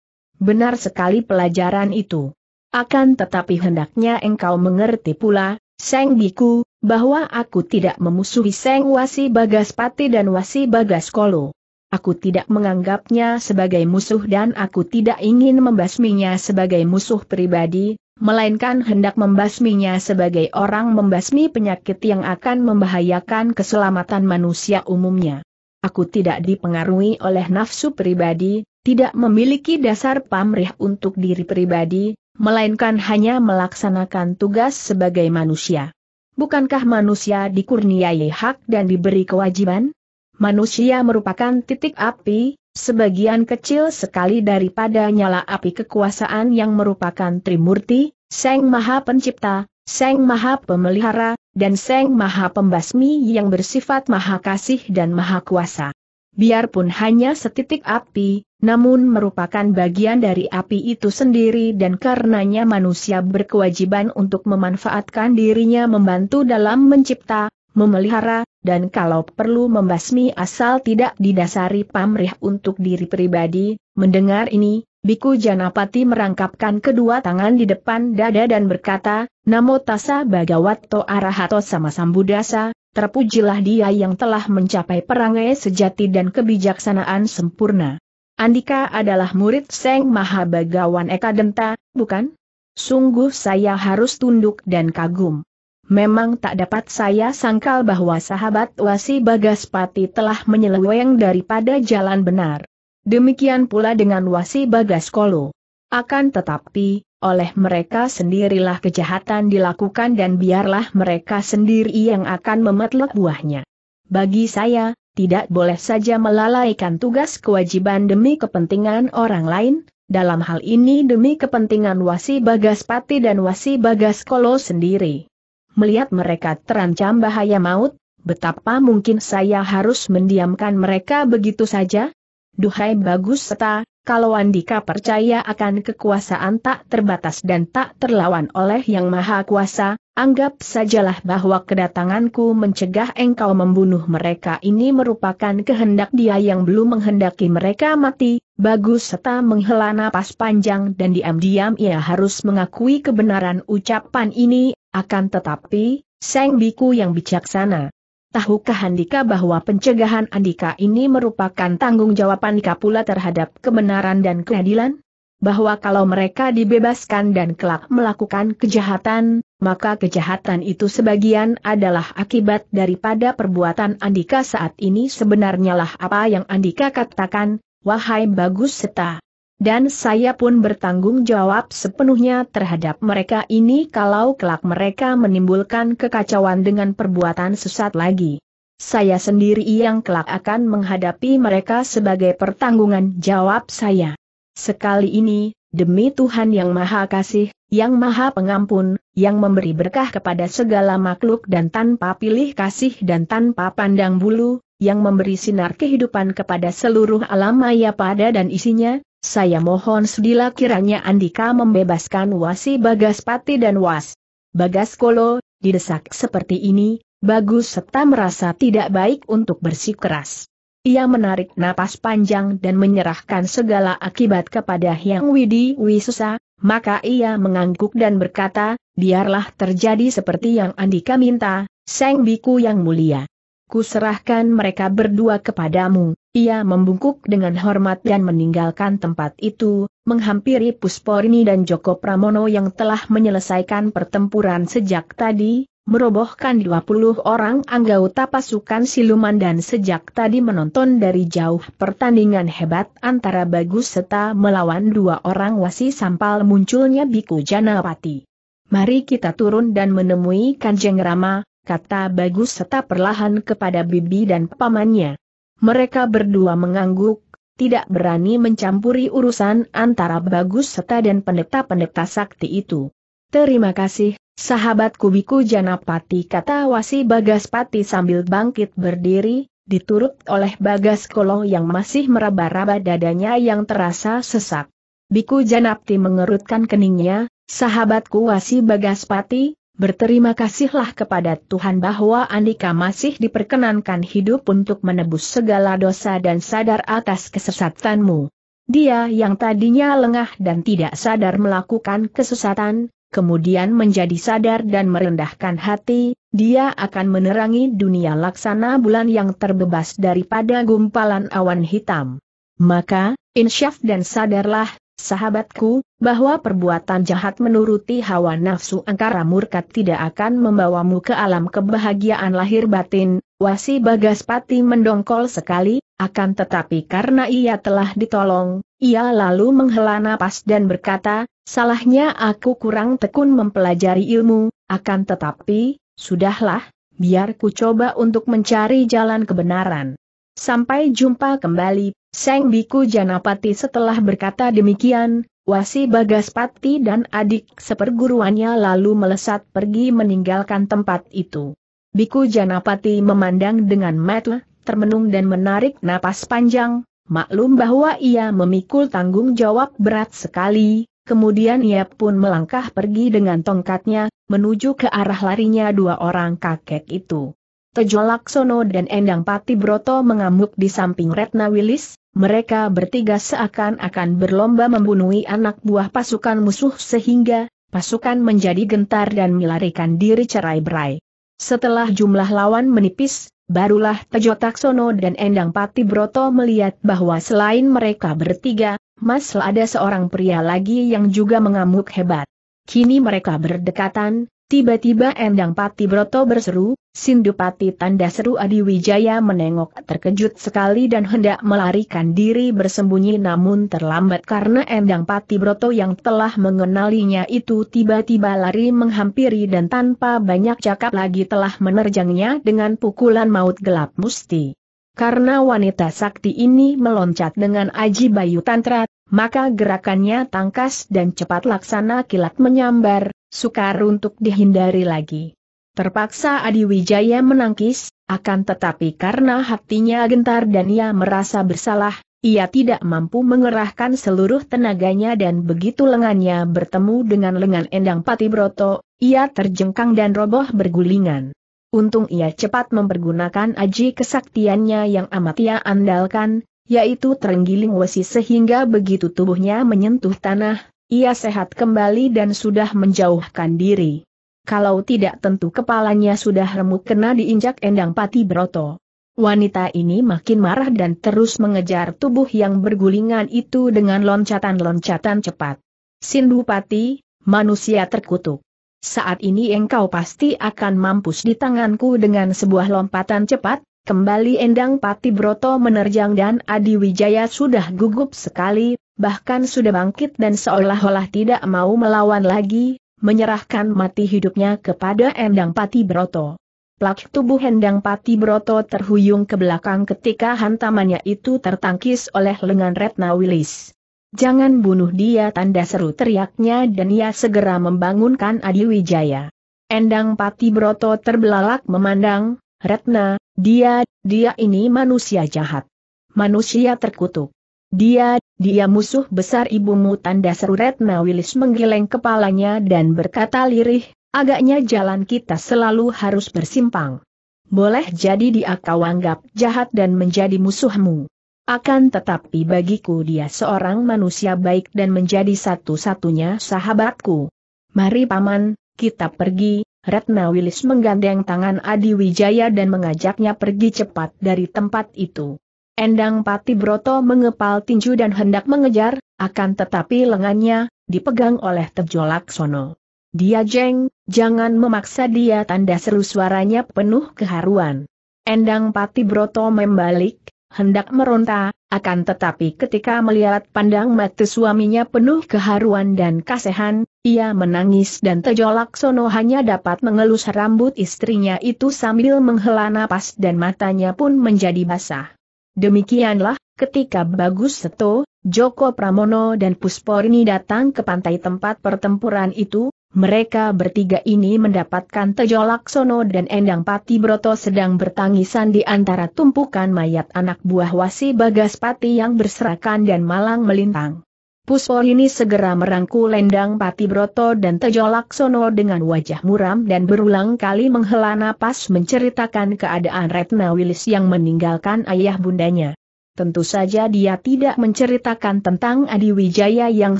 Benar sekali pelajaran itu. Akan tetapi hendaknya engkau mengerti pula, Seng Biku, bahwa aku tidak memusuhi Seng Wasi Bagas Pati dan Wasi Bagas Kolo. Aku tidak menganggapnya sebagai musuh dan aku tidak ingin membasminya sebagai musuh pribadi, melainkan hendak membasminya sebagai orang membasmi penyakit yang akan membahayakan keselamatan manusia umumnya. Aku tidak dipengaruhi oleh nafsu pribadi, tidak memiliki dasar pamrih untuk diri pribadi, melainkan hanya melaksanakan tugas sebagai manusia. Bukankah manusia dikurniai hak dan diberi kewajiban? Manusia merupakan titik api, Sebagian kecil sekali daripada nyala api kekuasaan yang merupakan Trimurti, Seng Maha Pencipta, Seng Maha Pemelihara, dan Seng Maha Pembasmi yang bersifat Maha Kasih dan Maha Kuasa. Biarpun hanya setitik api, namun merupakan bagian dari api itu sendiri dan karenanya manusia berkewajiban untuk memanfaatkan dirinya membantu dalam mencipta, memelihara, dan kalau perlu membasmi asal tidak didasari pamrih untuk diri pribadi, mendengar ini, Biku Janapati merangkapkan kedua tangan di depan dada dan berkata, Namo Tasa Bhagavato Arahato Sama Sambudasa, terpujilah dia yang telah mencapai perangai sejati dan kebijaksanaan sempurna. Andika adalah murid Seng Mahabagawan Eka Denta, bukan? Sungguh saya harus tunduk dan kagum. Memang tak dapat saya sangkal bahwa sahabat Wasi Bagaspati telah menyeleweng daripada jalan benar. Demikian pula dengan Wasi Bagaskolo. Akan tetapi, oleh mereka sendirilah kejahatan dilakukan dan biarlah mereka sendiri yang akan memetlek buahnya. Bagi saya, tidak boleh saja melalaikan tugas kewajiban demi kepentingan orang lain, dalam hal ini demi kepentingan Wasi Bagaspati dan Wasi Bagaskolo sendiri melihat mereka terancam bahaya maut, betapa mungkin saya harus mendiamkan mereka begitu saja? duhai bagus seta, kalau Andika percaya akan kekuasaan tak terbatas dan tak terlawan oleh Yang Maha Kuasa, anggap sajalah bahwa kedatanganku mencegah engkau membunuh mereka ini merupakan kehendak dia yang belum menghendaki mereka mati, bagus seta menghela napas panjang dan diam-diam ia harus mengakui kebenaran ucapan ini, akan tetapi, Seng Biku yang bijaksana Tahukah Andika bahwa pencegahan Andika ini merupakan tanggung jawab Andika pula terhadap kebenaran dan keadilan? Bahwa kalau mereka dibebaskan dan kelak melakukan kejahatan, maka kejahatan itu sebagian adalah akibat daripada perbuatan Andika saat ini sebenarnya lah apa yang Andika katakan, wahai bagus seta. Dan saya pun bertanggung jawab sepenuhnya terhadap mereka ini kalau kelak mereka menimbulkan kekacauan dengan perbuatan sesat lagi. Saya sendiri yang kelak akan menghadapi mereka sebagai pertanggungan jawab saya. Sekali ini, demi Tuhan yang Maha Kasih, yang Maha Pengampun, yang memberi berkah kepada segala makhluk dan tanpa pilih kasih dan tanpa pandang bulu, yang memberi sinar kehidupan kepada seluruh alam maya pada dan isinya, saya mohon sedila kiranya Andika membebaskan Wasi Bagas Bagaspati dan Was. Bagas Kolo, didesak seperti ini, bagus serta merasa tidak baik untuk bersikeras. Ia menarik napas panjang dan menyerahkan segala akibat kepada Hyang Widi Wisusa, maka ia mengangguk dan berkata, biarlah terjadi seperti yang Andika minta, Seng Biku yang mulia. Kuserahkan mereka berdua kepadamu, ia membungkuk dengan hormat dan meninggalkan tempat itu, menghampiri Pusporini dan Joko Pramono yang telah menyelesaikan pertempuran sejak tadi, merobohkan 20 orang anggota pasukan siluman dan sejak tadi menonton dari jauh pertandingan hebat antara Bagus Seta melawan dua orang wasi sampal munculnya Biku Janapati. Mari kita turun dan menemui Kanjeng Rama, kata Bagus Seta perlahan kepada Bibi dan pamannya mereka berdua mengangguk, tidak berani mencampuri urusan antara Bagus Seta dan pendeta-pendeta sakti itu. Terima kasih, sahabat kubiku Janapati kata Wasi Bagaspati sambil bangkit berdiri, diturut oleh Bagas Kolo yang masih meraba-raba dadanya yang terasa sesak. Biku Janapti mengerutkan keningnya, sahabatku Wasi Bagaspati, Berterima kasihlah kepada Tuhan bahwa Andika masih diperkenankan hidup untuk menebus segala dosa dan sadar atas kesesatanmu. Dia yang tadinya lengah dan tidak sadar melakukan kesesatan, kemudian menjadi sadar dan merendahkan hati, dia akan menerangi dunia laksana bulan yang terbebas daripada gumpalan awan hitam. Maka, insyaf dan sadarlah, Sahabatku, bahwa perbuatan jahat menuruti hawa nafsu angkara murkat tidak akan membawamu ke alam kebahagiaan lahir batin, wasi bagaspati mendongkol sekali, akan tetapi karena ia telah ditolong, ia lalu menghela nafas dan berkata, salahnya aku kurang tekun mempelajari ilmu, akan tetapi, sudahlah, biar ku coba untuk mencari jalan kebenaran. Sampai jumpa kembali Seng Biku Janapati setelah berkata demikian, Wasi Bagaspati dan adik seperguruannya lalu melesat pergi meninggalkan tempat itu. Biku Janapati memandang dengan mata, termenung dan menarik napas panjang, maklum bahwa ia memikul tanggung jawab berat sekali, kemudian ia pun melangkah pergi dengan tongkatnya, menuju ke arah larinya dua orang kakek itu. Tejo Laksono dan Endang Pati Broto mengamuk di samping Retna Wilis, mereka bertiga seakan-akan berlomba membunuhi anak buah pasukan musuh sehingga pasukan menjadi gentar dan melarikan diri cerai-berai. Setelah jumlah lawan menipis, barulah Tejo Taksono dan Endang Pati Broto melihat bahwa selain mereka bertiga, masih ada seorang pria lagi yang juga mengamuk hebat. Kini mereka berdekatan, tiba-tiba Endang Pati Broto berseru, Sindupati tanda seru Adi Wijaya menengok terkejut sekali dan hendak melarikan diri bersembunyi namun terlambat karena Endang Pati Broto yang telah mengenalinya itu tiba-tiba lari menghampiri dan tanpa banyak cakap lagi telah menerjangnya dengan pukulan maut gelap musti. Karena wanita sakti ini meloncat dengan aji bayu tantra, maka gerakannya tangkas dan cepat laksana kilat menyambar, sukar untuk dihindari lagi. Terpaksa Adi Wijaya menangkis, akan tetapi karena hatinya gentar dan ia merasa bersalah, ia tidak mampu mengerahkan seluruh tenaganya dan begitu lengannya bertemu dengan lengan Endang Patibroto, ia terjengkang dan roboh bergulingan. Untung ia cepat mempergunakan aji kesaktiannya yang amat ia andalkan, yaitu terenggiling wesi sehingga begitu tubuhnya menyentuh tanah, ia sehat kembali dan sudah menjauhkan diri kalau tidak tentu kepalanya sudah remuk kena diinjak Endang Pati Broto. Wanita ini makin marah dan terus mengejar tubuh yang bergulingan itu dengan loncatan-loncatan cepat. Sindu Pati, manusia terkutuk. Saat ini engkau pasti akan mampus di tanganku dengan sebuah lompatan cepat, kembali Endang Pati Broto menerjang dan Adi Wijaya sudah gugup sekali, bahkan sudah bangkit dan seolah-olah tidak mau melawan lagi, menyerahkan mati hidupnya kepada Endang Pati Broto. Plak tubuh Endang Pati Broto terhuyung ke belakang ketika hantamannya itu tertangkis oleh lengan Retna Wilis. Jangan bunuh dia tanda seru teriaknya dan ia segera membangunkan Adi Wijaya. Endang Pati Broto terbelalak memandang, Retna, dia, dia ini manusia jahat. Manusia terkutuk. Dia, dia musuh besar ibumu tanda seru Retna Wilis menggeleng kepalanya dan berkata lirih, agaknya jalan kita selalu harus bersimpang. Boleh jadi dia kau anggap jahat dan menjadi musuhmu. Akan tetapi bagiku dia seorang manusia baik dan menjadi satu-satunya sahabatku. Mari paman, kita pergi, Retna Wilis menggandeng tangan Adi Wijaya dan mengajaknya pergi cepat dari tempat itu. Endang Pati Broto mengepal tinju dan hendak mengejar, akan tetapi lengannya, dipegang oleh Tejo Laksono. Dia jeng, jangan memaksa dia tanda seru suaranya penuh keharuan. Endang Pati Broto membalik, hendak meronta, akan tetapi ketika melihat pandang mata suaminya penuh keharuan dan kasihan, ia menangis dan Tejo Laksono hanya dapat mengelus rambut istrinya itu sambil menghela napas dan matanya pun menjadi basah. Demikianlah, ketika Bagus Seto, Joko Pramono dan Pusporni datang ke pantai tempat pertempuran itu, mereka bertiga ini mendapatkan Tejo Laksono dan Endang Pati Broto sedang bertangisan di antara tumpukan mayat anak buah wasi Bagaspati yang berserakan dan malang melintang. Puspo ini segera merangkul Lendang Broto dan Tejo Laksono dengan wajah muram dan berulang kali menghela napas menceritakan keadaan Retna Wilis yang meninggalkan ayah bundanya. Tentu saja dia tidak menceritakan tentang Adi Wijaya yang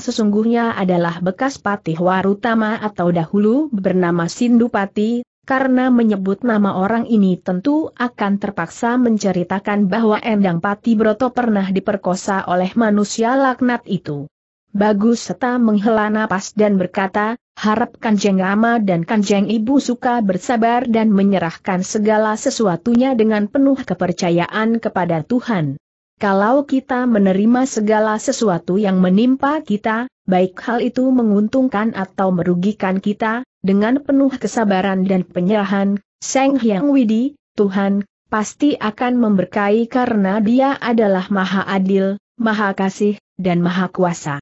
sesungguhnya adalah bekas patih Warutama atau dahulu bernama Sindupati, karena menyebut nama orang ini tentu akan terpaksa menceritakan bahwa Endang Pati Broto pernah diperkosa oleh manusia laknat itu. Bagus serta menghela napas dan berkata, harap Kanjeng Ama dan Kanjeng Ibu suka bersabar dan menyerahkan segala sesuatunya dengan penuh kepercayaan kepada Tuhan. Kalau kita menerima segala sesuatu yang menimpa kita, baik hal itu menguntungkan atau merugikan kita, dengan penuh kesabaran dan penyerahan, Seng Hyang Widi, Tuhan, pasti akan memberkahi karena dia adalah Maha Adil, Maha Kasih, dan Maha Kuasa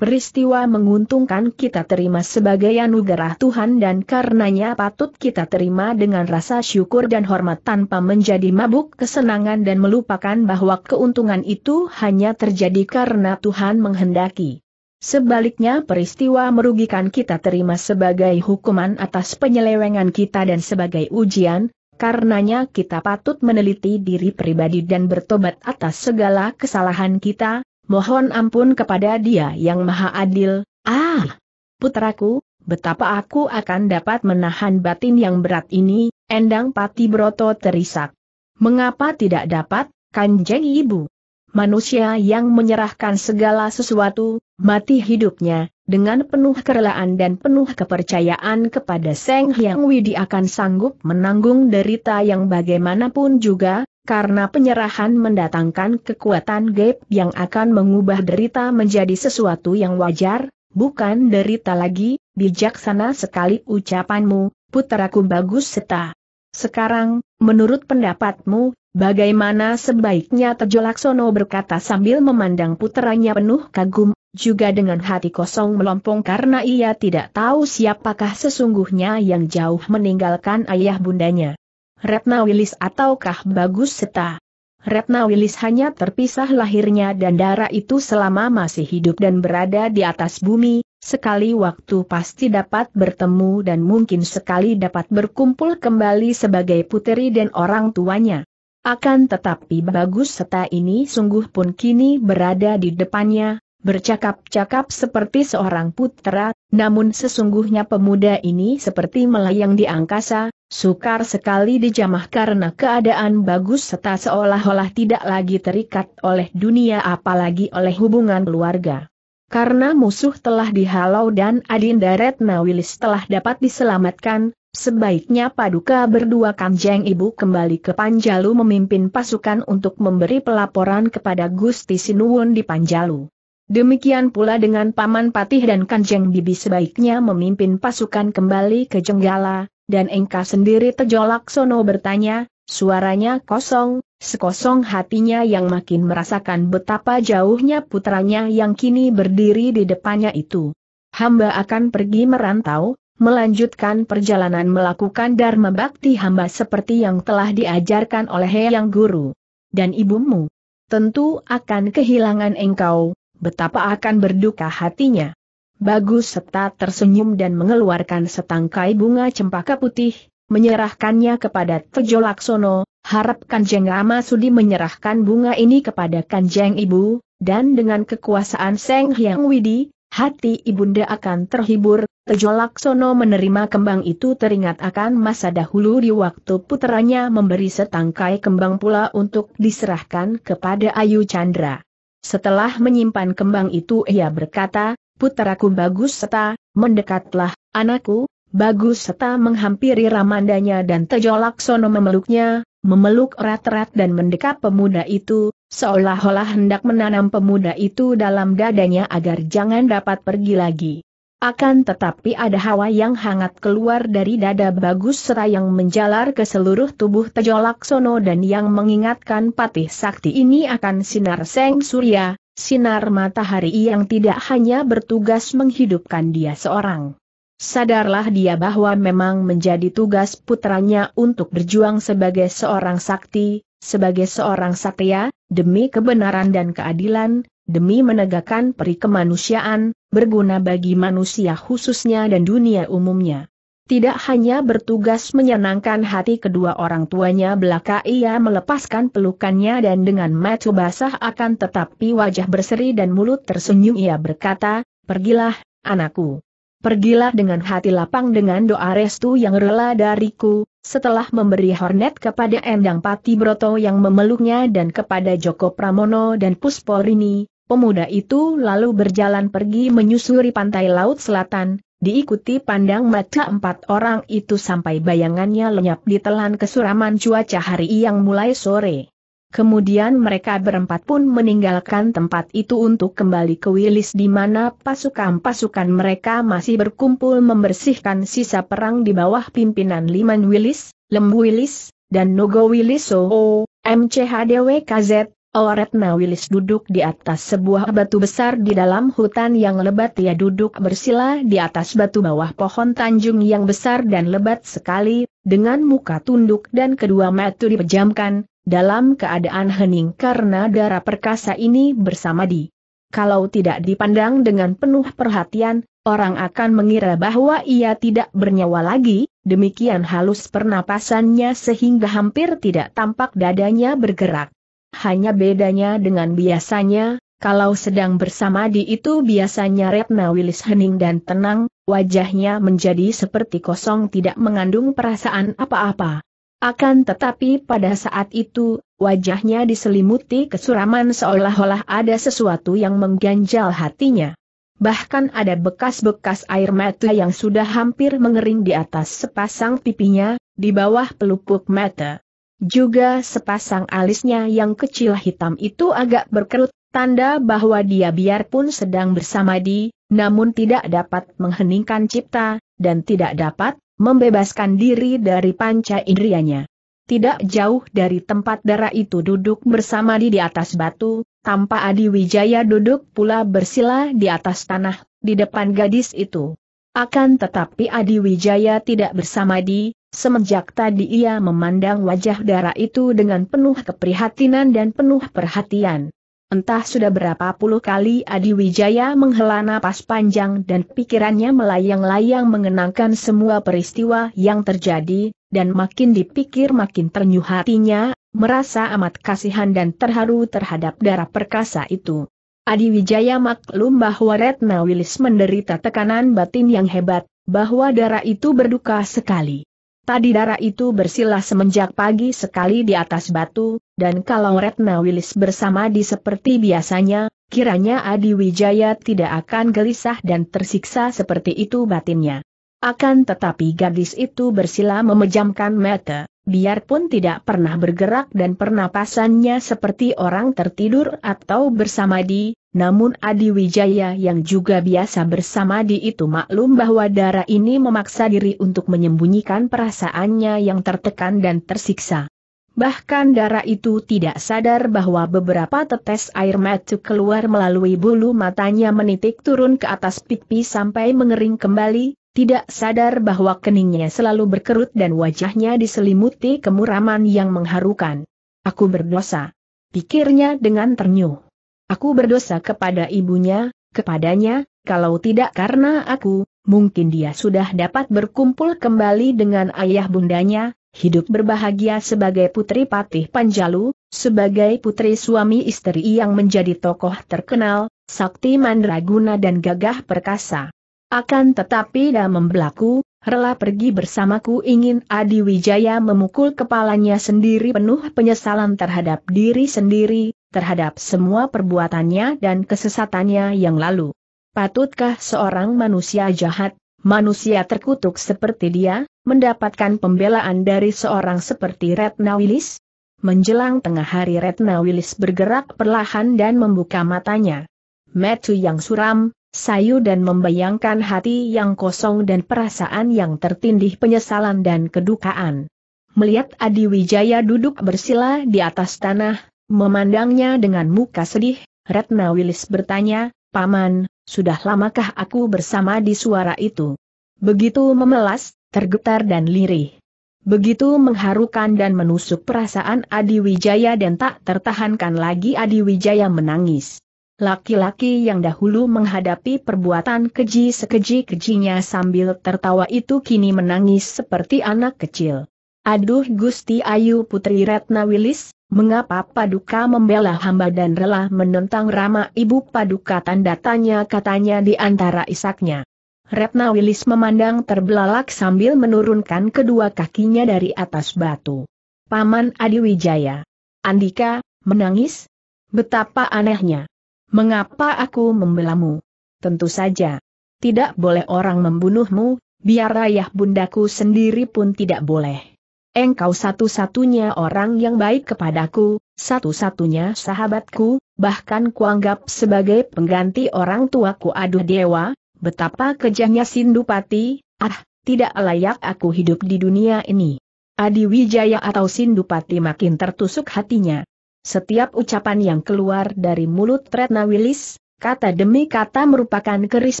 peristiwa menguntungkan kita terima sebagai anugerah Tuhan dan karenanya patut kita terima dengan rasa syukur dan hormat tanpa menjadi mabuk kesenangan dan melupakan bahwa keuntungan itu hanya terjadi karena Tuhan menghendaki. Sebaliknya peristiwa merugikan kita terima sebagai hukuman atas penyelewengan kita dan sebagai ujian, karenanya kita patut meneliti diri pribadi dan bertobat atas segala kesalahan kita, Mohon ampun kepada dia yang maha adil, ah! Putraku, betapa aku akan dapat menahan batin yang berat ini, Endang Pati Broto terisak. Mengapa tidak dapat, kanjeng ibu? Manusia yang menyerahkan segala sesuatu, mati hidupnya, dengan penuh kerelaan dan penuh kepercayaan kepada Seng Hyang Widi akan sanggup menanggung derita yang bagaimanapun juga, karena penyerahan mendatangkan kekuatan gaib yang akan mengubah derita menjadi sesuatu yang wajar, bukan derita lagi, bijaksana sekali ucapanmu, putraku bagus seta. Sekarang, menurut pendapatmu, bagaimana sebaiknya Tejo Laksono berkata sambil memandang putranya penuh kagum, juga dengan hati kosong melompong karena ia tidak tahu siapakah sesungguhnya yang jauh meninggalkan ayah bundanya. Retna Wilis ataukah Bagus Seta. Retna Wilis hanya terpisah lahirnya dan darah itu selama masih hidup dan berada di atas bumi, sekali waktu pasti dapat bertemu dan mungkin sekali dapat berkumpul kembali sebagai puteri dan orang tuanya. Akan tetapi Bagus Seta ini sungguh pun kini berada di depannya, bercakap-cakap seperti seorang putra, namun sesungguhnya pemuda ini seperti melayang di angkasa, sukar sekali dijamah karena keadaan bagus serta seolah-olah tidak lagi terikat oleh dunia apalagi oleh hubungan keluarga. Karena musuh telah dihalau dan Adinda Retna Wilis telah dapat diselamatkan, Sebaiknya Paduka berdua Kanjeng Ibu kembali ke Panjalu memimpin pasukan untuk memberi pelaporan kepada Gusti Sinuwun di Panjalu. Demikian pula dengan Paman Patih dan Kanjeng Bibi sebaiknya memimpin pasukan kembali ke Jenggala, dan Engka sendiri tejolak sono bertanya, suaranya kosong, sekosong hatinya yang makin merasakan betapa jauhnya putranya yang kini berdiri di depannya itu. Hamba akan pergi merantau, melanjutkan perjalanan melakukan dharma bakti hamba seperti yang telah diajarkan oleh Yang Guru. Dan ibumu tentu akan kehilangan engkau, betapa akan berduka hatinya. Bagus Seta tersenyum dan mengeluarkan setangkai bunga cempaka putih, menyerahkannya kepada Tejo Laksono, harap Kanjeng Rama Sudi menyerahkan bunga ini kepada Kanjeng Ibu, dan dengan kekuasaan Seng Hyang Widi, hati Ibunda akan terhibur, Tejo Laksono menerima kembang itu teringat akan masa dahulu di waktu puteranya memberi setangkai kembang pula untuk diserahkan kepada Ayu Chandra. Setelah menyimpan kembang itu ia berkata, putaraku Bagus Seta, mendekatlah, anakku, Bagus Seta menghampiri Ramandanya dan Tejolaksono sono memeluknya, memeluk erat-erat dan mendekat pemuda itu, seolah-olah hendak menanam pemuda itu dalam dadanya agar jangan dapat pergi lagi. Akan tetapi ada hawa yang hangat keluar dari dada bagus serai yang menjalar ke seluruh tubuh Tejolaksono dan yang mengingatkan patih sakti ini akan sinar seng surya, sinar matahari yang tidak hanya bertugas menghidupkan dia seorang. Sadarlah dia bahwa memang menjadi tugas putranya untuk berjuang sebagai seorang sakti, sebagai seorang satya, demi kebenaran dan keadilan, demi menegakkan peri kemanusiaan berguna bagi manusia khususnya dan dunia umumnya. Tidak hanya bertugas menyenangkan hati kedua orang tuanya belaka ia melepaskan pelukannya dan dengan mata basah akan tetapi wajah berseri dan mulut tersenyum ia berkata, Pergilah, anakku. Pergilah dengan hati lapang dengan doa restu yang rela dariku, setelah memberi hornet kepada Endang Pati Broto yang memeluknya dan kepada Joko Pramono dan Pusporini, Pemuda itu lalu berjalan pergi menyusuri pantai laut selatan, diikuti pandang mata empat orang itu sampai bayangannya lenyap ditelan kesuraman cuaca hari yang mulai sore. Kemudian mereka berempat pun meninggalkan tempat itu untuk kembali ke Wilis di mana pasukan-pasukan mereka masih berkumpul membersihkan sisa perang di bawah pimpinan Liman Wilis, Lembu Wilis, dan Nogo Wilis OO, MCHDWKZ, Oretna Willis duduk di atas sebuah batu besar di dalam hutan yang lebat ia duduk bersila di atas batu bawah pohon tanjung yang besar dan lebat sekali, dengan muka tunduk dan kedua mata dipejamkan, dalam keadaan hening karena darah perkasa ini bersama di. Kalau tidak dipandang dengan penuh perhatian, orang akan mengira bahwa ia tidak bernyawa lagi, demikian halus pernapasannya sehingga hampir tidak tampak dadanya bergerak. Hanya bedanya dengan biasanya, kalau sedang bersama di itu biasanya Retna Wilis hening dan tenang, wajahnya menjadi seperti kosong tidak mengandung perasaan apa-apa. Akan tetapi pada saat itu, wajahnya diselimuti kesuraman seolah-olah ada sesuatu yang mengganjal hatinya. Bahkan ada bekas-bekas air mata yang sudah hampir mengering di atas sepasang pipinya, di bawah pelupuk mata. Juga sepasang alisnya yang kecil hitam itu agak berkerut, tanda bahwa dia biarpun sedang bersama di, namun tidak dapat mengheningkan cipta, dan tidak dapat membebaskan diri dari panca indrianya. Tidak jauh dari tempat darah itu duduk bersama di atas batu, tanpa Adi Wijaya duduk pula bersila di atas tanah, di depan gadis itu. Akan tetapi Adi Wijaya tidak bersama di, Semenjak tadi ia memandang wajah darah itu dengan penuh keprihatinan dan penuh perhatian. Entah sudah berapa puluh kali Adi Wijaya menghela napas panjang dan pikirannya melayang-layang mengenangkan semua peristiwa yang terjadi, dan makin dipikir makin ternyuh hatinya, merasa amat kasihan dan terharu terhadap darah perkasa itu. Adi Wijaya maklum bahwa Retna Willis menderita tekanan batin yang hebat, bahwa darah itu berduka sekali. Tadi darah itu bersilah semenjak pagi sekali di atas batu, dan kalau Retna Wilis bersama di seperti biasanya, kiranya Adi Wijaya tidak akan gelisah dan tersiksa seperti itu batinnya. Akan tetapi gadis itu bersila memejamkan mata, biarpun tidak pernah bergerak dan pernapasannya seperti orang tertidur atau bersamadi, namun Adi Wijaya yang juga biasa bersama di itu maklum bahwa darah ini memaksa diri untuk menyembunyikan perasaannya yang tertekan dan tersiksa. Bahkan darah itu tidak sadar bahwa beberapa tetes air mata keluar melalui bulu matanya menitik turun ke atas pipi sampai mengering kembali, tidak sadar bahwa keningnya selalu berkerut dan wajahnya diselimuti kemuraman yang mengharukan. Aku berdosa. Pikirnya dengan ternyuh. Aku berdosa kepada ibunya, kepadanya, kalau tidak karena aku, mungkin dia sudah dapat berkumpul kembali dengan ayah bundanya, hidup berbahagia sebagai putri patih Panjalu, sebagai putri suami istri yang menjadi tokoh terkenal, sakti mandraguna dan gagah perkasa. Akan tetapi dah membelaku, rela pergi bersamaku ingin Adi Wijaya memukul kepalanya sendiri penuh penyesalan terhadap diri sendiri, terhadap semua perbuatannya dan kesesatannya yang lalu. Patutkah seorang manusia jahat, manusia terkutuk seperti dia, mendapatkan pembelaan dari seorang seperti Retna Willis? Menjelang tengah hari Retna Willis bergerak perlahan dan membuka matanya. Metu yang suram, sayu dan membayangkan hati yang kosong dan perasaan yang tertindih penyesalan dan kedukaan. Melihat Adi Wijaya duduk bersila di atas tanah, Memandangnya dengan muka sedih, Ratna Wilis bertanya, Paman, sudah lamakah aku bersama di suara itu? Begitu memelas, tergetar dan lirih. Begitu mengharukan dan menusuk perasaan Adi Wijaya dan tak tertahankan lagi Adi Wijaya menangis. Laki-laki yang dahulu menghadapi perbuatan keji sekeji-kejinya sambil tertawa itu kini menangis seperti anak kecil. Aduh Gusti Ayu Putri Ratna Wilis, Mengapa Paduka membela hamba dan rela menentang Rama Ibu Paduka tanda tanya katanya di antara isaknya. Retna Wilis memandang terbelalak sambil menurunkan kedua kakinya dari atas batu. Paman Adiwijaya. Andika, menangis? Betapa anehnya. Mengapa aku membelamu? Tentu saja. Tidak boleh orang membunuhmu, biar ayah bundaku sendiri pun tidak boleh. Engkau satu-satunya orang yang baik kepadaku, satu-satunya sahabatku, bahkan kuanggap sebagai pengganti orang tuaku aduh dewa, betapa kejahnya Sindupati, ah, tidak layak aku hidup di dunia ini. Adi Wijaya atau Sindupati makin tertusuk hatinya. Setiap ucapan yang keluar dari mulut Retna Wilis, kata demi kata merupakan keris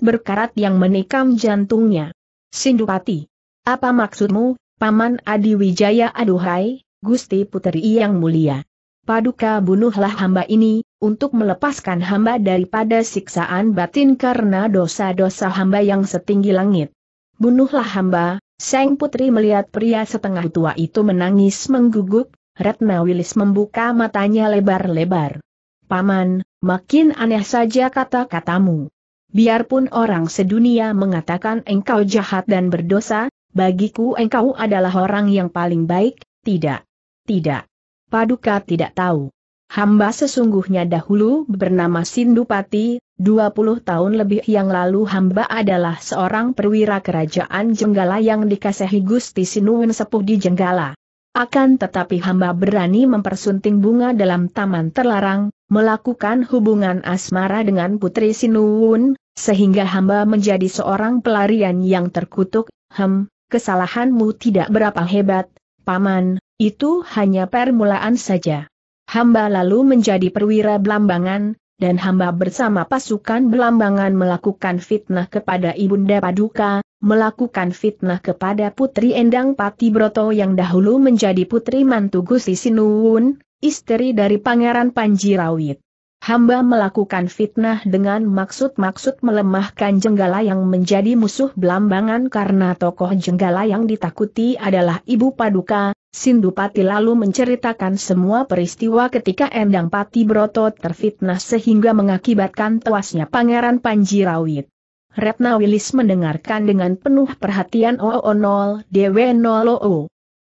berkarat yang menikam jantungnya. Sindupati, apa maksudmu, Paman Adi Wijaya aduhai, Gusti Putri yang mulia. Paduka bunuhlah hamba ini, untuk melepaskan hamba daripada siksaan batin karena dosa-dosa hamba yang setinggi langit. Bunuhlah hamba, Seng Putri melihat pria setengah tua itu menangis mengguguk, Ratna Wilis membuka matanya lebar-lebar. Paman, makin aneh saja kata-katamu. Biarpun orang sedunia mengatakan engkau jahat dan berdosa, Bagiku engkau adalah orang yang paling baik, tidak. Tidak. Paduka tidak tahu. Hamba sesungguhnya dahulu bernama Sindupati, 20 tahun lebih yang lalu hamba adalah seorang perwira kerajaan Jenggala yang dikasihi Gusti Sinuun Sepuh di Jenggala. Akan tetapi hamba berani mempersunting bunga dalam taman terlarang, melakukan hubungan asmara dengan Putri Sinuun, sehingga hamba menjadi seorang pelarian yang terkutuk, hem, kesalahanmu tidak berapa hebat, Paman, itu hanya permulaan saja. Hamba lalu menjadi perwira belambangan, dan hamba bersama pasukan belambangan melakukan fitnah kepada Ibunda Paduka, melakukan fitnah kepada Putri Endang Pati Broto yang dahulu menjadi putri mantu Gusti Sinuwun, istri dari Pangeran Panji Rawit hamba melakukan fitnah dengan maksud-maksud melemahkan Jenggala yang menjadi musuh belambangan karena tokoh Jenggala yang ditakuti adalah Ibu Paduka. Sindupati lalu menceritakan semua peristiwa ketika Endang Pati Broto terfitnah sehingga mengakibatkan tewasnya Pangeran Panji Rawit. Retna Wilis mendengarkan dengan penuh perhatian OO0 00 o